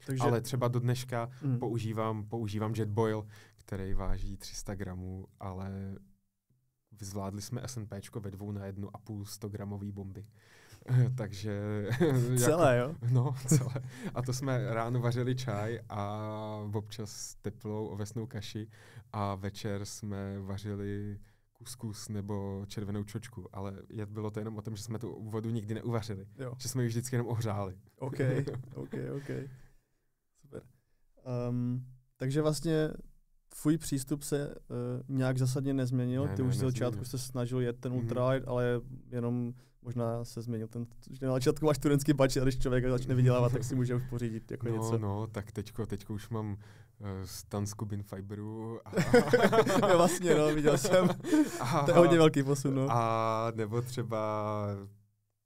Takže... Ale třeba do dneška mm. používám, používám Jetboil, který váží 300 gramů, ale zvládli jsme SNP ve dvou na jednu a půl 100 gramové bomby. Takže... celé, jako, jo? No, celé. A to jsme ráno vařili čaj a občas teplou ovesnou kaši a večer jsme vařili kuskus nebo červenou čočku, ale je, bylo to jenom o tom, že jsme tu vodu nikdy neuvařili. Jo. Že jsme ji vždycky jenom ohřáli. OK, OK, OK. Super. Um, takže vlastně tvůj přístup se uh, nějak zásadně nezměnil. Ne, Ty ne, už z začátku se snažil jet ten mhm. ultra, mm. ale jenom možná se změnil ten, na začátku máš turecký bač, a když člověk začne vydělávat, tak si může už pořídit jako no, něco. No, tak teďko, teďko už mám uh, stan z Kubin Fiberu. A... no vlastně, no, viděl jsem. To je hodně velký posun, no. A nebo třeba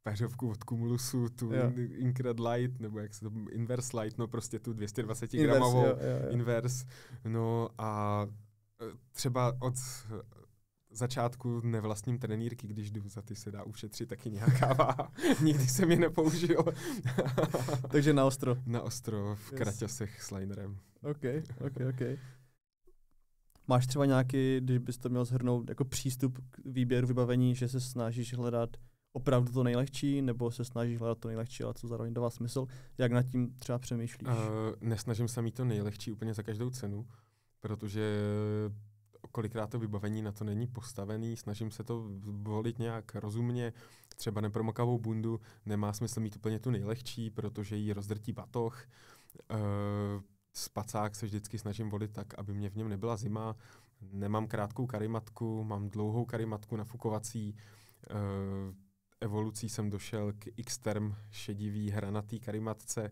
peřovku od Cumulusu, tu Incred Light, nebo jak se to, Inverse Light, no prostě tu 220 inverse, gramovou jo, jo, jo. Inverse, no a e, třeba od začátku nevlastním trenýrky, když jdu za ty se dá ušetřit taky nějaká váha. Nikdy jsem je nepoužil. Takže na ostro. Na ostro, v yes. kraťasech s linerem. OK, OK, OK. Máš třeba nějaký, když bys to měl zhrnout, jako přístup k výběru vybavení, že se snažíš hledat opravdu to nejlehčí, nebo se snažíš hledat to nejlehčí, ale co zároveň dává smysl? Jak nad tím třeba přemýšlíš? Uh, nesnažím se mít to nejlehčí úplně za každou cenu, protože kolikrát to vybavení na to není postavený, snažím se to volit nějak rozumně, třeba nepromokavou bundu, nemá smysl mít úplně tu nejlehčí, protože ji rozdrtí batoh. Uh, spacák se vždycky snažím volit tak, aby mě v něm nebyla zima. Nemám krátkou karimatku, mám dlouhou karimatku nafukovací. Uh, evolucí jsem došel k Xterm šedivý hranatý karimatce,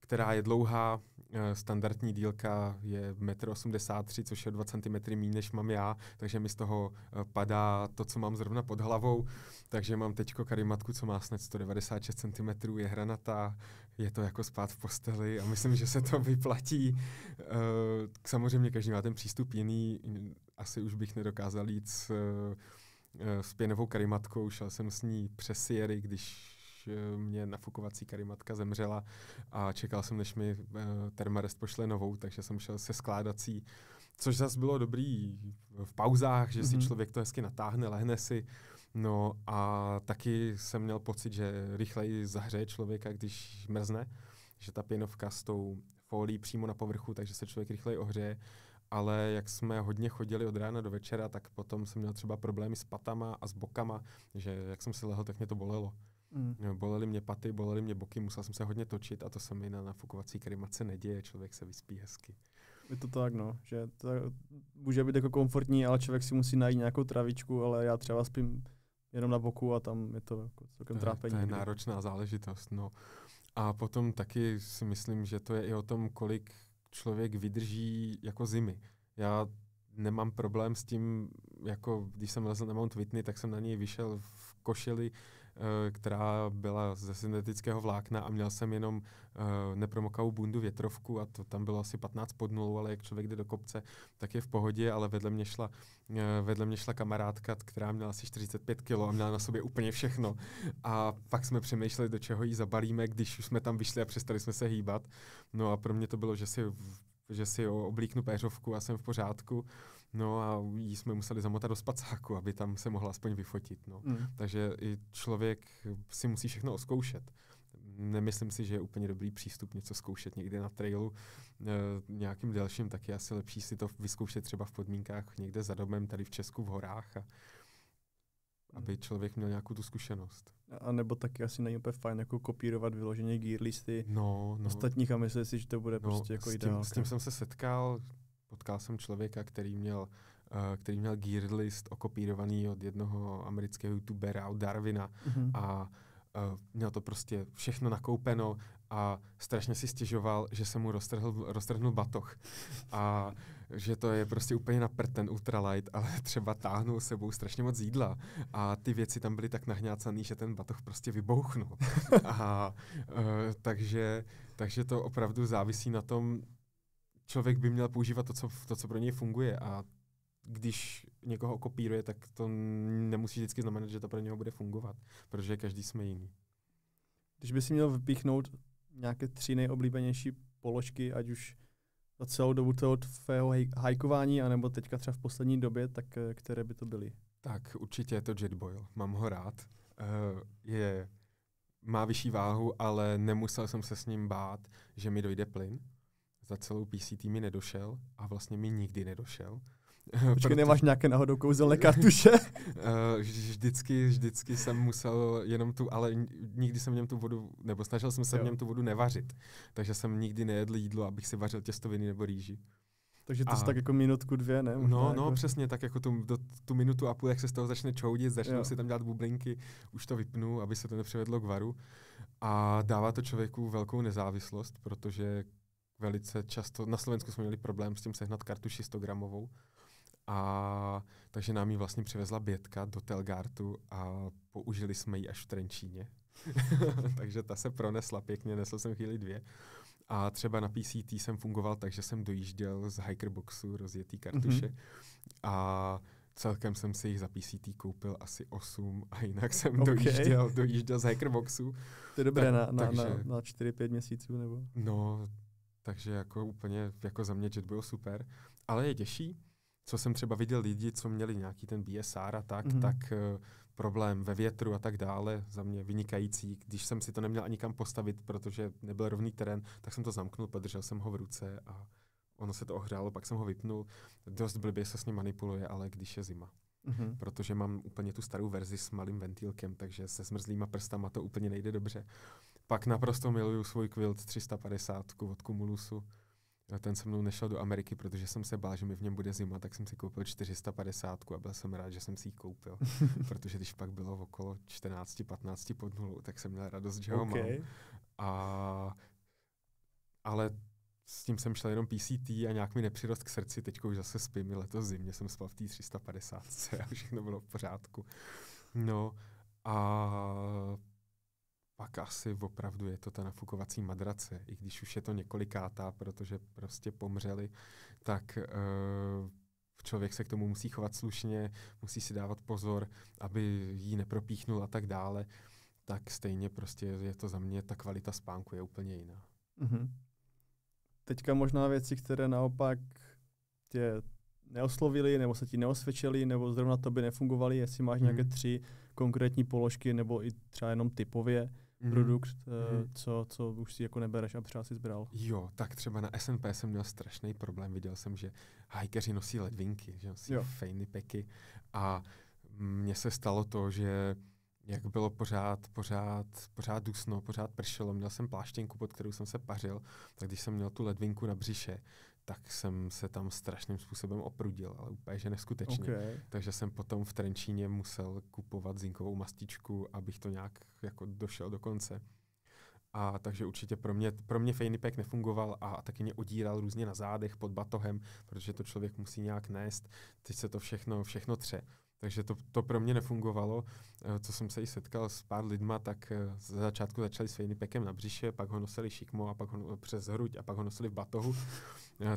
která je dlouhá, eh, standardní dílka je 1,83 m, což je 2 cm méně, než mám já, takže mi z toho eh, padá to, co mám zrovna pod hlavou. Takže mám teď karimatku, co má snad 196 cm, je hranatá, je to jako spát v posteli a myslím, že se to vyplatí. Eh, samozřejmě každý má ten přístup jiný, asi už bych nedokázal jít s Eh, s pěnovou karimatkou, šel jsem s ní přes Sierry, když eh, mě nafukovací karimatka zemřela a čekal jsem, než mi eh, Termarest pošle novou, takže jsem šel se skládací, což zase bylo dobrý v pauzách, že mm-hmm. si mhm. člověk to hezky natáhne, lehne si. No a taky jsem měl pocit, že rychleji zahřeje člověka, když mrzne, že ta pěnovka s tou folí přímo na povrchu, takže se člověk rychleji ohřeje ale jak jsme hodně chodili od rána do večera, tak potom jsem měl třeba problémy s patama a s bokama, že jak jsem si lehl, tak mě to bolelo. Mm. Bolely mě paty, bolely mě boky, musel jsem se hodně točit a to se mi na nafukovací krimace neděje, člověk se vyspí hezky. Je to tak, no, že to může být jako komfortní, ale člověk si musí najít nějakou travičku, ale já třeba spím jenom na boku a tam je to jako celkem to, trápení. To je náročná záležitost, no. A potom taky si myslím, že to je i o tom, kolik člověk vydrží jako zimy. Já nemám problém s tím, jako když jsem lezl na Mount Whitney, tak jsem na něj vyšel v košili, Eh, která byla ze syntetického vlákna a měl jsem jenom uh, nepromokavou bundu větrovku a to tam bylo asi 15 pod nulou, ale jak člověk jde do kopce, tak je v pohodě, ale vedle mě šla, uh, vedle mě šla kamarádka, která měla asi 45 kg a měla na sobě úplně všechno. A pak jsme přemýšleli, do čeho ji zabalíme, když už jsme tam vyšli a přestali jsme se hýbat. No a pro mě to bylo, že si že si oblíknu péřovku a jsem v pořádku. No a jí jsme museli zamotat do spacáku, aby tam se mohla aspoň vyfotit. No. Mm. Takže i člověk si musí všechno oskoušet. Nemyslím si, že je úplně dobrý přístup něco zkoušet někde na trailu e, nějakým delším, tak je asi lepší si to vyzkoušet třeba v podmínkách někde za domem, tady v Česku v horách. A, aby mm. člověk měl nějakou tu zkušenost. A nebo taky asi není úplně fajn jako kopírovat vyloženě gear listy no, no. ostatních a myslím si, že to bude no, prostě jako ideální. ideálka. S tím jsem se setkal, potkal jsem člověka, který měl, uh, který měl gear list okopírovaný od jednoho amerického youtubera, od Darwina mm-hmm. a uh, měl to prostě všechno nakoupeno a strašně si stěžoval, že se mu roztrhl, roztrhnul batoh a že to je prostě úplně na prd ten ultralight, ale třeba táhnul sebou strašně moc jídla a ty věci tam byly tak nahňácaný, že ten batoh prostě vybouchnul. a, uh, takže, takže to opravdu závisí na tom, člověk by měl používat to, co, to, co pro něj funguje a když někoho kopíruje, tak to nemusí vždycky znamenat, že to pro něho bude fungovat, protože každý jsme jiný. Když by si měl vypíchnout nějaké tři nejoblíbenější položky, ať už za celou dobu toho tvého hajkování, anebo teďka třeba v poslední době, tak eh, které by to byly? Tak určitě je to Jetboil, mám ho rád. Uh, je, má vyšší váhu, ale nemusel jsem se s ním bát, že mi dojde plyn za celou PCT mi nedošel a vlastně mi nikdy nedošel. Počkej, proto... nemáš nějaké náhodou kouzelné kartuše? Eh, vždycky, vždycky jsem musel jenom tu, ale nikdy jsem v něm tu vodu, nebo snažil jsem se jo. v něm tu vodu nevařit. Takže jsem nikdy nejedl jídlo, abych si vařil těstoviny nebo rýži. Takže to a... tak jako minutku, dvě, ne? Možná no, jako... no, přesně, tak jako tu, do, tu minutu a půl, jak se z toho začne čoudit, začnu si tam dělat bublinky, už to vypnu, aby se to nepřivedlo k varu. A dává to člověku velkou nezávislost, protože velice často, na Slovensku jsme měli problém s tím sehnat kartu 600 gramovou, a takže nám ji vlastně přivezla Bětka do Telgartu a použili jsme ji až v Trenčíně. takže ta se pronesla pěkně, nesl jsem chvíli dvě. A třeba na PCT jsem fungoval tak, že jsem dojížděl z Hikerboxu rozjetý kartuše mm-hmm. a celkem jsem si jich za PCT koupil asi 8 a jinak jsem okay. dojížděl, dojížděl z Hikerboxu. To je dobré tak, na, na, takže... na, na 4-5 měsíců nebo? No, takže jako úplně jako za mě Jet byl super, ale je těžší, co jsem třeba viděl lidi, co měli nějaký ten BSR a tak, mm-hmm. tak uh, problém ve větru a tak dále, za mě vynikající. Když jsem si to neměl ani kam postavit, protože nebyl rovný terén, tak jsem to zamknul, podržel jsem ho v ruce a ono se to ohřálo, pak jsem ho vypnul. Dost blbě se s ním manipuluje, ale když je zima. Mm-hmm. Protože mám úplně tu starou verzi s malým ventilkem, takže se smrzlýma prstama to úplně nejde dobře. Pak naprosto miluju svůj quilt 350 od Cumulusu. Ten se mnou nešel do Ameriky, protože jsem se bál, že mi v něm bude zima, tak jsem si koupil 450 a byl jsem rád, že jsem si ji koupil. protože když pak bylo okolo 14-15 pod nulou, tak jsem měl radost, že ho okay. mám. A, ale s tím jsem šel jenom PCT a nějak mi nepřirost k srdci, teď už zase spím, letos zimě jsem spal v té 350 a všechno bylo v pořádku. No a pak asi opravdu je to ta nafukovací madrace, i když už je to několikátá, protože prostě pomřeli, tak uh, člověk se k tomu musí chovat slušně, musí si dávat pozor, aby ji nepropíchnul a tak dále, tak stejně prostě je to za mě, ta kvalita spánku je úplně jiná. Mm-hmm. Teďka možná věci, které naopak tě neoslovili, nebo se ti neosvědčili, nebo zrovna to by nefungovaly, jestli máš mm-hmm. nějaké mhm. tři konkrétní položky, nebo i třeba jenom typově, mm. produkt, mm. Co, co už si jako nebereš a třeba si zbral. Jo, tak třeba na SNP jsem měl strašný problém. Viděl jsem, že hajkeři nosí ledvinky, že nosí jo. fejny peky a mně se stalo to, že jak bylo pořád, pořád, pořád dusno, pořád pršelo, měl jsem pláštěnku, pod kterou jsem se pařil, tak když jsem měl tu ledvinku na břiše, tak jsem se tam strašným způsobem oprudil, ale úplně, že neskutečně. Okay. Takže jsem potom v Trenčíně musel kupovat zinkovou mastičku, abych to nějak jako došel do konce. A takže určitě pro mě, pro mě fejný pek nefungoval a taky mě odíral různě na zádech pod batohem, protože to člověk musí nějak nést. Teď se to všechno, všechno tře. Takže to, to pro mě nefungovalo. Eh, co jsem se i setkal s pár lidma, tak eh, ze začátku začali s pekem na břiše, pak ho nosili šikmo a pak ho eh, přes hruď a pak ho nosili v batohu.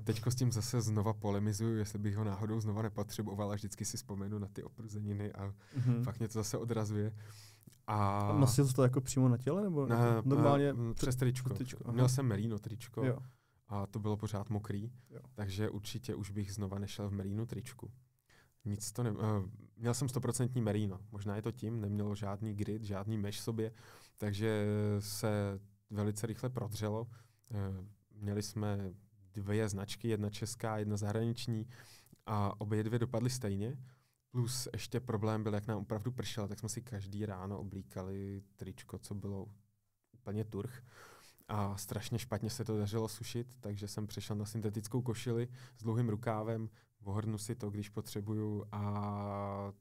Teď s tím zase znova polemizuju, jestli bych ho náhodou znova nepotřeboval a vždycky si vzpomenu na ty opruzeniny a mm-hmm. fakt mě to zase odrazuje. A... a nosil jsi to jako přímo na těle? Nebo na, jako normálně? Mm, přes tričko. tričko Měl jsem merino tričko. Jo a to bylo pořád mokrý, jo. takže určitě už bych znova nešel v Merínu tričku. Nic to ne... Eh, měl jsem stoprocentní merino. Možná je to tím, nemělo žádný grid, žádný mesh sobě, takže se velice rychle prodřelo. Eh, měli jsme dvě značky, jedna česká, jedna zahraniční a obě dvě dopadly stejně. Plus ještě problém byl, jak nám opravdu pršelo, tak jsme si každý ráno oblíkali tričko, co bylo úplně turh a strašně špatně se to dařilo sušit, takže jsem přešel na syntetickou košili s dlouhým rukávem, vohrnu si to, když potřebuju, a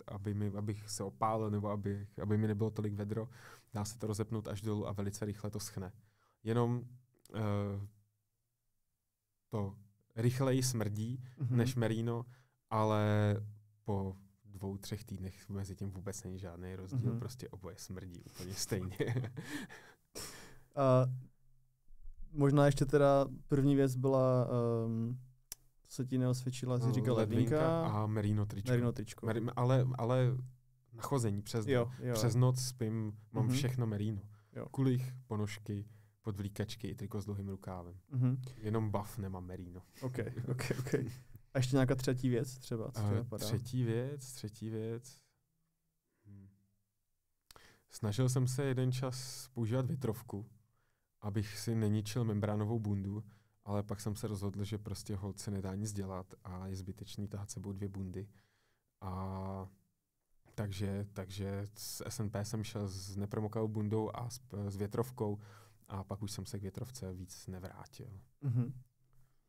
aby mi, abych se opálil nebo aby aby mi nebylo tolik vedro, dá se to rozepnout až dolů a velice rychle to schne. Jenom uh, to rychleji smrdí mm-hmm. než merino, ale po dvou, třech týdnech mezi tím vůbec není žádný rozdíl, mm-hmm. prostě oboje smrdí úplně stejně. uh, možná ještě teda první věc byla, um, co ti neosvědčila, jsi no, říkal ledvinka, a merino tričko. Merino tričko. Mer, ale, ale na chození přes, jo, jo. přes noc spím, mám mm-hmm. všechno merino. Jo. Kulich, ponožky, podvlíkačky i triko s dlouhým rukávem. Mm-hmm. Jenom buff nemám merino. OK, OK, OK. A ještě nějaká třetí věc třeba, co uh, Třetí věc, třetí věc. Hm. Snažil jsem se jeden čas používat větrovku, abych si neničil membránovou bundu, ale pak jsem se rozhodl, že prostě holce se nedá nic dělat a je zbytečný tahat sebou dvě bundy. A takže, takže s SNP jsem šel s nepromokavou bundou a s, s větrovkou a pak už jsem se k větrovce víc nevrátil. Mm-hmm.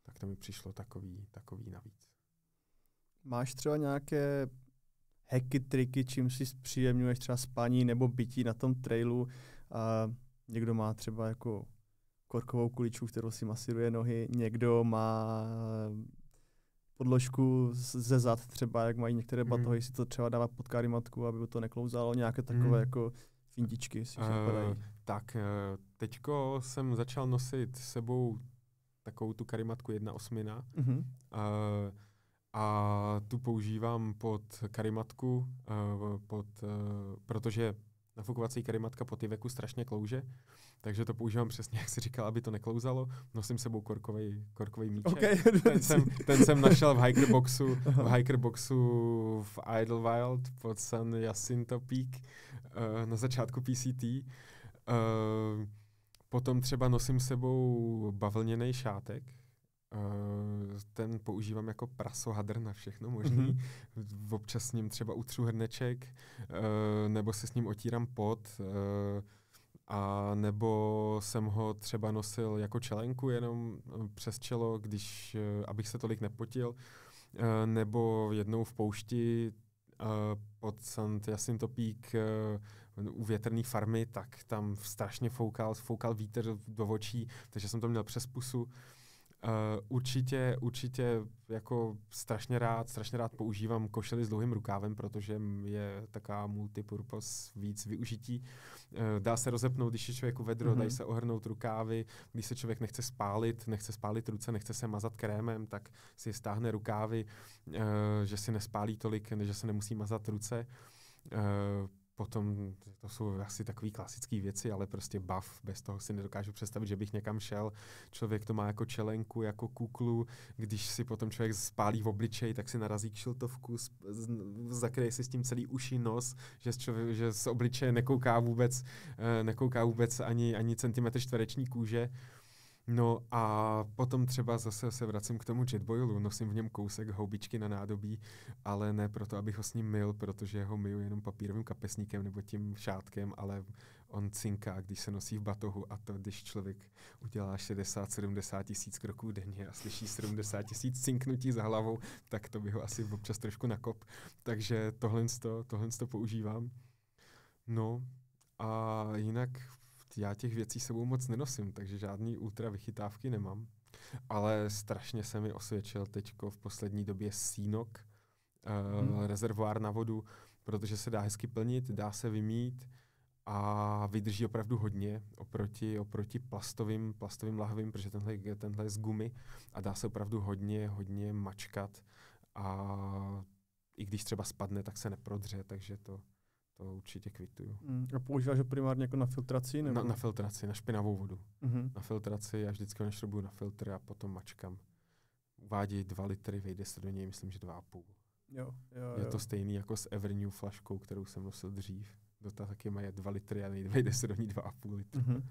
Tak to mi přišlo takový, takový navíc. Máš třeba nějaké hacky, triky, čím si zpříjemňuješ třeba spaní nebo bytí na tom trailu? Uh, Někdo má třeba jako korkovou kuličku, kterou si masíruje nohy, někdo má eh, podložku ze zad třeba, jak mají některé mhm. batohy, si to třeba dává pod karimatku, aby to neklouzalo, nějaké mhm. takové mm. jako fintičky si uh, Tak, eh, teďko jsem začal nosit s sebou takovou tu karimatku 1.8 mm-hmm. uh, a tu používám pod karimatku, uh, pod, uh, protože nafukovací karimatka po tyveku strašně klouže, takže to používám přesně, jak si říkal, aby to neklouzalo. Nosím sebou korkový, korkový míček. Okay. ten, jsem, ten jsem našel v Hikerboxu, v Hikerboxu v Idlewild pod San Jacinto Peak uh, na začátku PCT. Uh, eh, potom třeba nosím sebou bavlněný šátek, ten používám jako prasohadr na všechno možný. Mm-hmm. Občas s ním třeba utřu hrneček, eh, nebo se s ním otíram pot, eh, a nebo jsem ho třeba nosil jako čelenku jenom eh, přes čelo, když, abych se tolik nepotil, nebo jednou v poušti pod Sant Jasintopík u větrné farmy, tak tam strašně foukal, foukal vítr do očí, takže jsem to měl přes pusu. Eh, určitě, určitě jako strašně rád, strašně rád používám košili s dlouhým rukávem, protože je taká multipurpose víc využití. Uh, dá se rozepnout, když je člověku vedro, mm-hmm. dají se ohrnout rukávy, když se člověk nechce spálit, nechce spálit ruce, nechce se mazat krémem, tak si stáhne rukávy, uh, že si nespálí tolik, že se nemusí mazat ruce. Uh, Potom to jsou asi takové klasické věci, ale prostě bav, bez toho si nedokážu představit, že bych někam šel. Člověk to má jako čelenku, jako kuklu, když si potom člověk spálí v obličej, tak si narazí kšiltovku, zakryje si s tím celý uši nos, že z, člověk, že z obličeje nekouká vůbec, eh, nekouká vůbec ani, ani centimetr čtvereční kůže. Uh, No a potom třeba zase se vracím k tomu jetboilu, nosím v něm kousek houbičky na nádobí, ale ne proto, abych ho s ním mil, protože ho myju jenom papírovým kapesníkem nebo tím šátkem, ale on cinká, když se nosí v batohu a to, když člověk udělá 60-70 tisíc kroků denně a slyší 70 tisíc cinknutí za hlavou, tak to by ho asi občas trošku nakop. Takže tohle, tohle používám. No a jinak já těch věcí sebou moc nenosím, takže žádný ultra vychytávky nemám. Ale strašně se mi osvědčil teďko v poslední době sínok, eh, hmm. uh, rezervoár na vodu, protože se dá hezky plnit, dá se vymít a vydrží opravdu hodně oproti, oproti plastovým, plastovým lahvím, protože tenhle, tenhle je z gumy a dá se opravdu hodně, hodně mačkat a i když třeba spadne, tak se neprodře, takže to, to určitě kvituju. Mm. A používáš ho primárně jako na filtraci? Nebo? Na, na filtraci, na špinavou vodu. Mm-hmm. Na filtraci, já vždycky ho našrobuju na filtr a potom mačkám. Uvádí dva litry, vejde se do něj, myslím, že dva a půl. Jo, jo, je to stejný jako s Evernew flaškou, kterou jsem nosil dřív. Do ta taky má dva litry a vejde se do ní půl litru. Mm-hmm.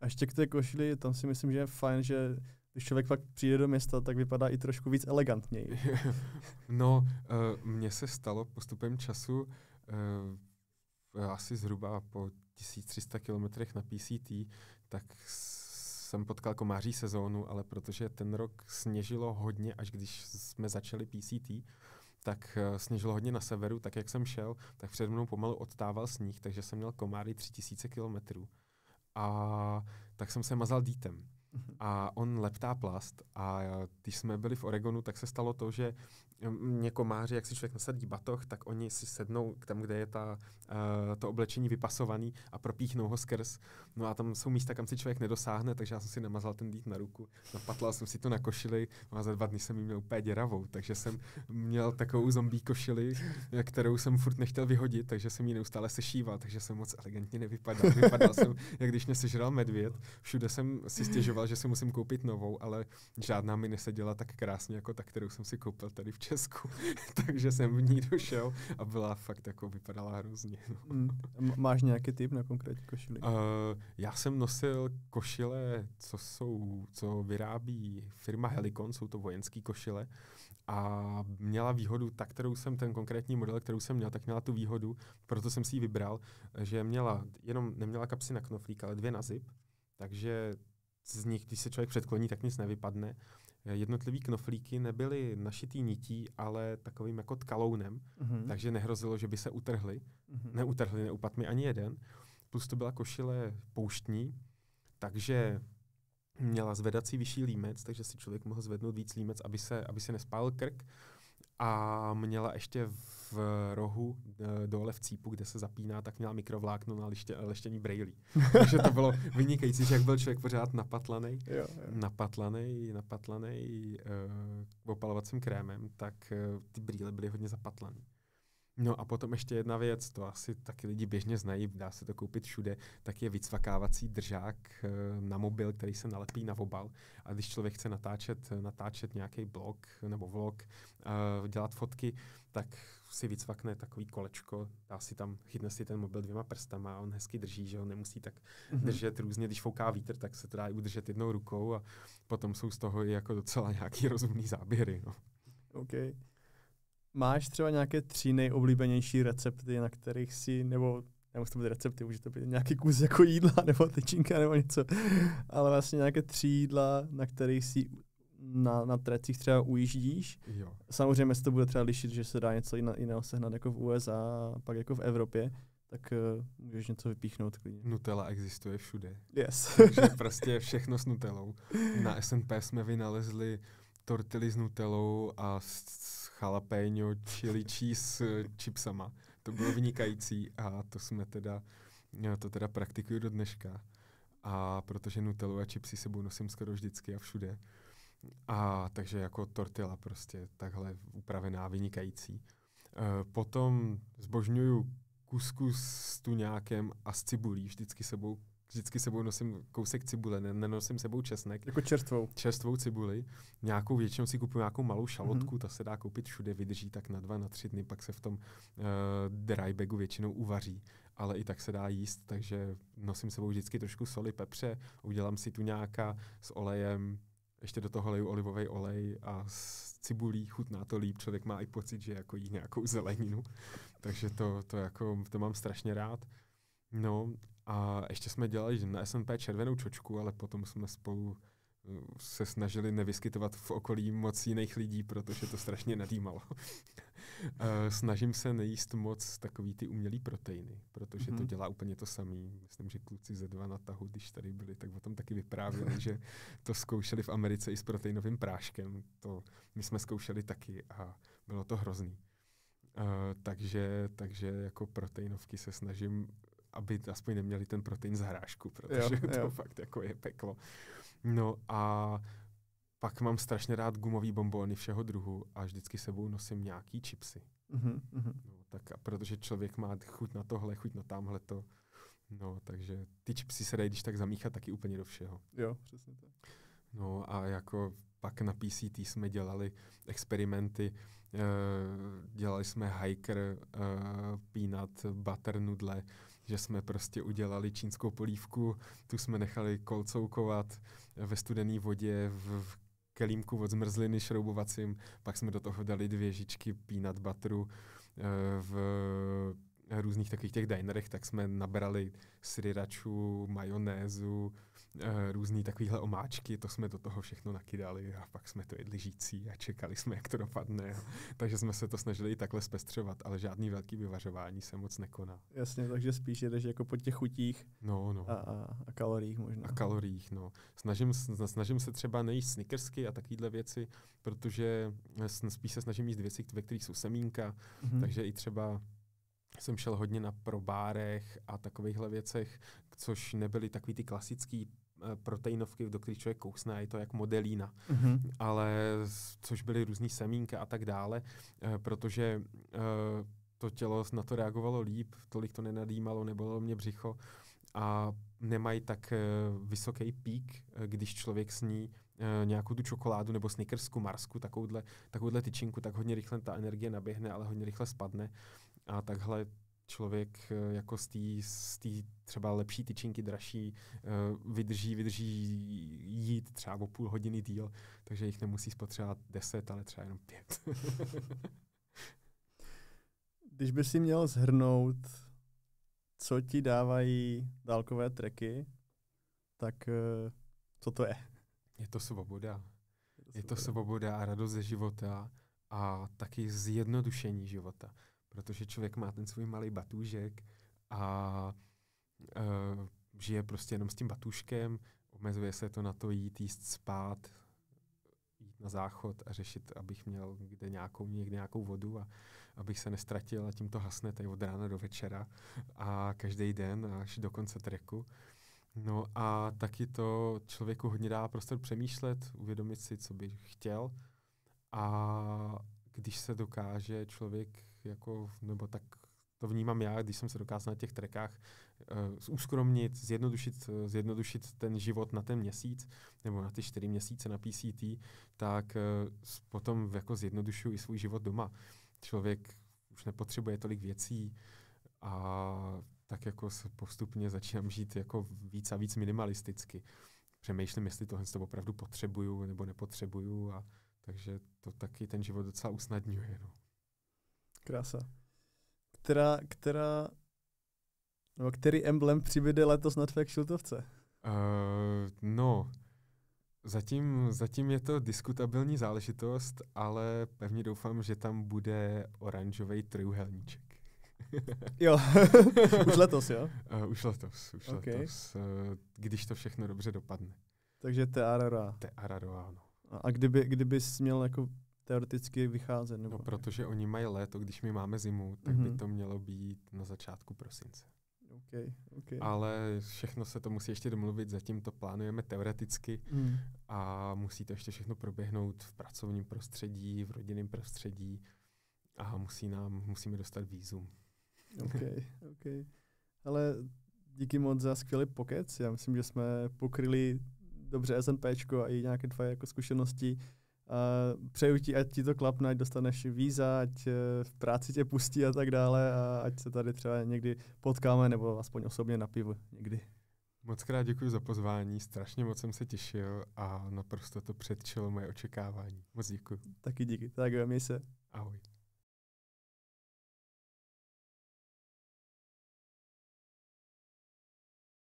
A ještě k té košili, tam si myslím, že je fajn, že když člověk fakt přijde do města, tak vypadá i trošku víc elegantněji. no, uh, mně se stalo postupem času, uh, Eh, asi zhruba po 1300 kilometrech na PCT, tak jsem potkal komáří sezónu, ale protože ten rok sněžilo hodně, až když jsme začali PCT, tak eh, sněžilo hodně na severu, tak jak jsem šel, tak před mnou pomalu odtával sníh, takže jsem měl komáry 3000 kilometrů. A tak jsem se mazal dítem mhm. a on leptá plast a eh, když jsme byli v Oregonu, tak se stalo to, že mě komáři, jak si člověk nasadí batoh, tak oni si sednou k tam, kde je ta, uh, to oblečení vypasované a propíchnou ho skrz. No a tam jsou místa, kam si člověk nedosáhne, takže já jsem si namazal ten dít na ruku, napatlal jsem si to na košili no a za dva dny jsem ji měl úplně děravou, takže jsem měl takovou zombie košili, eh, kterou jsem furt nechtěl vyhodit, takže jsem ji neustále sešíval, takže jsem moc elegantně nevypadal. Vypadal jsem, jak když mě sežral medvěd. Všude jsem si stěžoval, že si musím koupit novou, ale žádná mi neseděla tak krásně jako ta, kterou jsem si koupil tady v Česku Česku, takže jsem v ní došel a byla fakt jako, vypadala hrozně. No. Mm. Máš nějaký typ na konkrétní košily? Uh, eh, já jsem nosil košile, co jsou, co vyrábí firma Helikon, jsou to vojenské košile a měla výhodu, ta, kterou jsem, ten konkrétní model, kterou jsem měl, tak měla tu výhodu, proto jsem si ji vybral, že měla, jenom neměla kapsy na knoflík, ale dvě na zip, takže z nich, když se člověk předkloní, tak nic nevypadne jednotlivý knoflíky nebyly našitý nití, ale takovým jako tkalounem, mm-hmm. takže nehrozilo, že by se utrhly. Mm-hmm. Neutrhly, neupad mi ani jeden. Plus to byla košile pouštní, takže měla zvedací vyšší límec, takže si člověk mohl zvednout víc límec, aby se, aby se nespál krk a měla ještě v rohu eh, dole v cípu, kde se zapíná, tak měla mikrovlákno na liště, leštění brejlí. Takže to bylo vynikající, že jak byl člověk pořád napatlaný, napatlaný, napatlaný uh, eh, opalovacím krémem, tak uh, ty brýle byly hodně zapatlaný. No a potom ještě jedna věc, to asi taky lidi běžně znají, dá se to koupit všude, tak je vycvakávací držák eh, na mobil, který se nalepí na obal. A když člověk chce natáčet, eh, natáčet nějaký blog nebo vlog, eh, dělat fotky, tak si vycvakne takový kolečko, dá si tam, chytne si ten mobil dvěma prstama a on hezky drží, že on nemusí tak mm-hmm. držet různě, když fouká vítr, tak se to dá i udržet jednou rukou a potom jsou z toho i jako docela nějaký rozumný záběry. No. Okay. Máš třeba nějaké tři nejoblíbenější recepty, na kterých si, nebo nemusí to být recepty, může to být nějaký kus jako jídla, nebo tyčinka, nebo něco, ale vlastně nějaké tři jídla, na kterých si na, na trecích třeba ujíždíš. Jo. Samozřejmě se to bude třeba lišit, že se dá něco jiného sehnat jako v USA a pak jako v Evropě, tak uh, můžeš něco vypíchnout klidně. Nutella existuje všude. Yes. Takže prostě všechno s Nutelou. Na SNP jsme vynalezli tortily s Nutelou a s jalapeno chili cheese s eh, chipsama. To bylo vynikající a to jsme teda, eh, to teda praktikuju do dneška. A protože nutelu a chipsy sebou nosím skoro vždycky a všude. A takže jako tortilla prostě, takhle upravená, vynikající. E, potom zbožňuju kuskus s tuňákem a s cibulí vždycky sebou vždycky sebou nosím kousek cibule, ne, nenosím sebou česnek. Jako čerstvou. Čerstvou cibuli. Nějakou většinou si kupuju nějakou malou mhm. šalotku, mm-hmm. ta se dá koupit všude, vydrží tak na dva, na tři dny, pak se v tom uh, dry bagu většinou uvaří, ale i tak se dá jíst, takže nosím sebou vždycky trošku soli, pepře, udělám si tu nějaká s olejem, ještě do toho leju olivový olej a s cibulí chutná to líp, člověk má i pocit, že jako jí nějakou zeleninu, takže to, to, jako, to mám strašně rád. No a ještě jsme dělali na SMP červenou čočku, ale potom jsme spolu eh, se snažili nevyskytovat v okolí moc jiných lidí, protože to strašně nadýmalo. Eh, snažím se nejíst moc takový ty umělý proteiny, protože mm-hmm. to mhm. dělá úplně to samý. Myslím, že kluci ze dva na tahu, když tady byli, tak o tom taky vyprávěli, že to zkoušeli v Americe i s proteinovým práškem. To my jsme zkoušeli taky a bylo to hrozný. Uh, takže, takže jako proteinovky se snažím aby aspoň neměli ten protein z hrášku, protože jo, jo. to jo. fakt jako je peklo. No a pak mám strašně rád gumový bombony všeho druhu a vždycky sebou nosím nějaký chipsy. Mm-hmm. No, tak a protože člověk má chuť na tohle, chuť na tamhle to, no takže ty chipsy se dají když tak zamíchat taky úplně do všeho. Jo, přesně tak. No a jako pak na PCT jsme dělali experimenty, eh, dělali jsme hiker, eh, peanut, butter, nudle, že jsme prostě udělali čínskou polívku, tu jsme nechali kolcoukovat ve studené vodě v kelímku od zmrzliny šroubovacím, pak jsme do toho dali dvě žičky peanut butteru eh, v různých takových těch dinerech, tak jsme nabrali sriračů, majonézu, Eh, různý takovýhle omáčky, to jsme do toho všechno nakydali a pak jsme to jedli žící a čekali jsme, jak to dopadne. takže jsme se to snažili i takhle zpestřovat, ale žádný velký vyvařování se moc nekoná. Jasně, takže spíš jdeš jako po těch chutích no, no. A, a, a kaloriích možná. A kaloriích, no. Snažím, snažím se třeba nejíst snickersky a takovéhle věci, protože eh, spíš se snažím jíst věci, ve kterých jsou semínka, mm-hmm. takže i třeba jsem šel hodně na probárech a takovýchhle věcech, což nebyly takový ty klasický Eh, proteinovky, do kterých člověk kousne, je to jak modelína, mm-hmm. ale což byly různý semínka a tak dále, eh, protože eh, to tělo na to reagovalo líp, tolik to nenadýmalo, nebylo mě břicho a nemají tak vysoký pík, když člověk sní nějakou tu čokoládu nebo snickersku, marsku, takovouhle, takovouhle tyčinku, tak hodně rychle ta energie naběhne, ale hodně rychle spadne. A takhle člověk eh, jako z té z třeba lepší tyčinky, dražší, eh, vydrží, vydrží jít třeba o půl hodiny díl, takže jich nemusí spotřebovat deset, ale třeba jenom pět. Když by si měl zhrnout, co ti dávají dálkové treky, tak eh, co to je? Je to svoboda. Je to svoboda a radost ze života a taky zjednodušení života protože člověk má ten svůj malý batůžek a uh, žije prostě jenom s tím batůžkem, omezuje se to na to jít, jíst spát, jít na záchod a řešit, abych měl kde nějakou, někde nějakou vodu a abych se nestratil a tím to hasne tady od rána do večera a každý den až do konce treku. No a taky to člověku hodně dá prostor přemýšlet, uvědomit si, co by chtěl a když se dokáže člověk jako, nebo tak to vnímám já, když jsem se dokázal na těch trekách uh, eh, uskromnit, zjednodušit, eh, zjednodušit ten život na ten měsíc nebo na ty čtyři měsíce na PCT, tak uh, potom jako zjednodušuji i svůj život doma. Člověk už nepotřebuje tolik věcí a tak jako postupně začínám žít jako víc a víc minimalisticky. Přemýšlím, jestli tohle to opravdu potřebuju nebo nepotřebuju a takže to taky ten život docela usnadňuje. No. Krása. Která, která, no, který emblem přibyde letos na tvé kšiltovce? Uh, no, zatím, zatím je to diskutabilní záležitost, ale pevně doufám, že tam bude oranžový trojuhelníček. jo, už letos, jo? Uh, už letos, už okay. letos, uh, když to všechno dobře dopadne. Takže Te Tearara, ano. A kdyby, kdyby jsi měl jako teoreticky vycházet. Nebo no, protože oni mají léto, když my máme zimu, tak mm-hmm. by mhm. to mělo být na začátku prosince. Okay, okay. Ale všechno se to musí ještě domluvit, zatím to plánujeme teoreticky mm. a musí to ještě všechno proběhnout v pracovním prostředí, v rodinném prostředí a musí nám, musíme dostat výzum. OK, OK. Ale díky moc za skvělý pokec. Já myslím, že jsme pokryli dobře SNPčko a i nějaké tvoje jako zkušenosti Uh, přeju ti, ať ti to klapne, ať dostaneš víza, ať eh, v práci tě pustí a tak dále a ať se tady třeba někdy potkáme nebo aspoň osobně na pivu někdy. Moc krát děkuji za pozvání, strašně moc jsem se těšil a naprosto to předčilo moje očekávání. Moc děkuji. Taky díky, tak jo, měj se. Ahoj.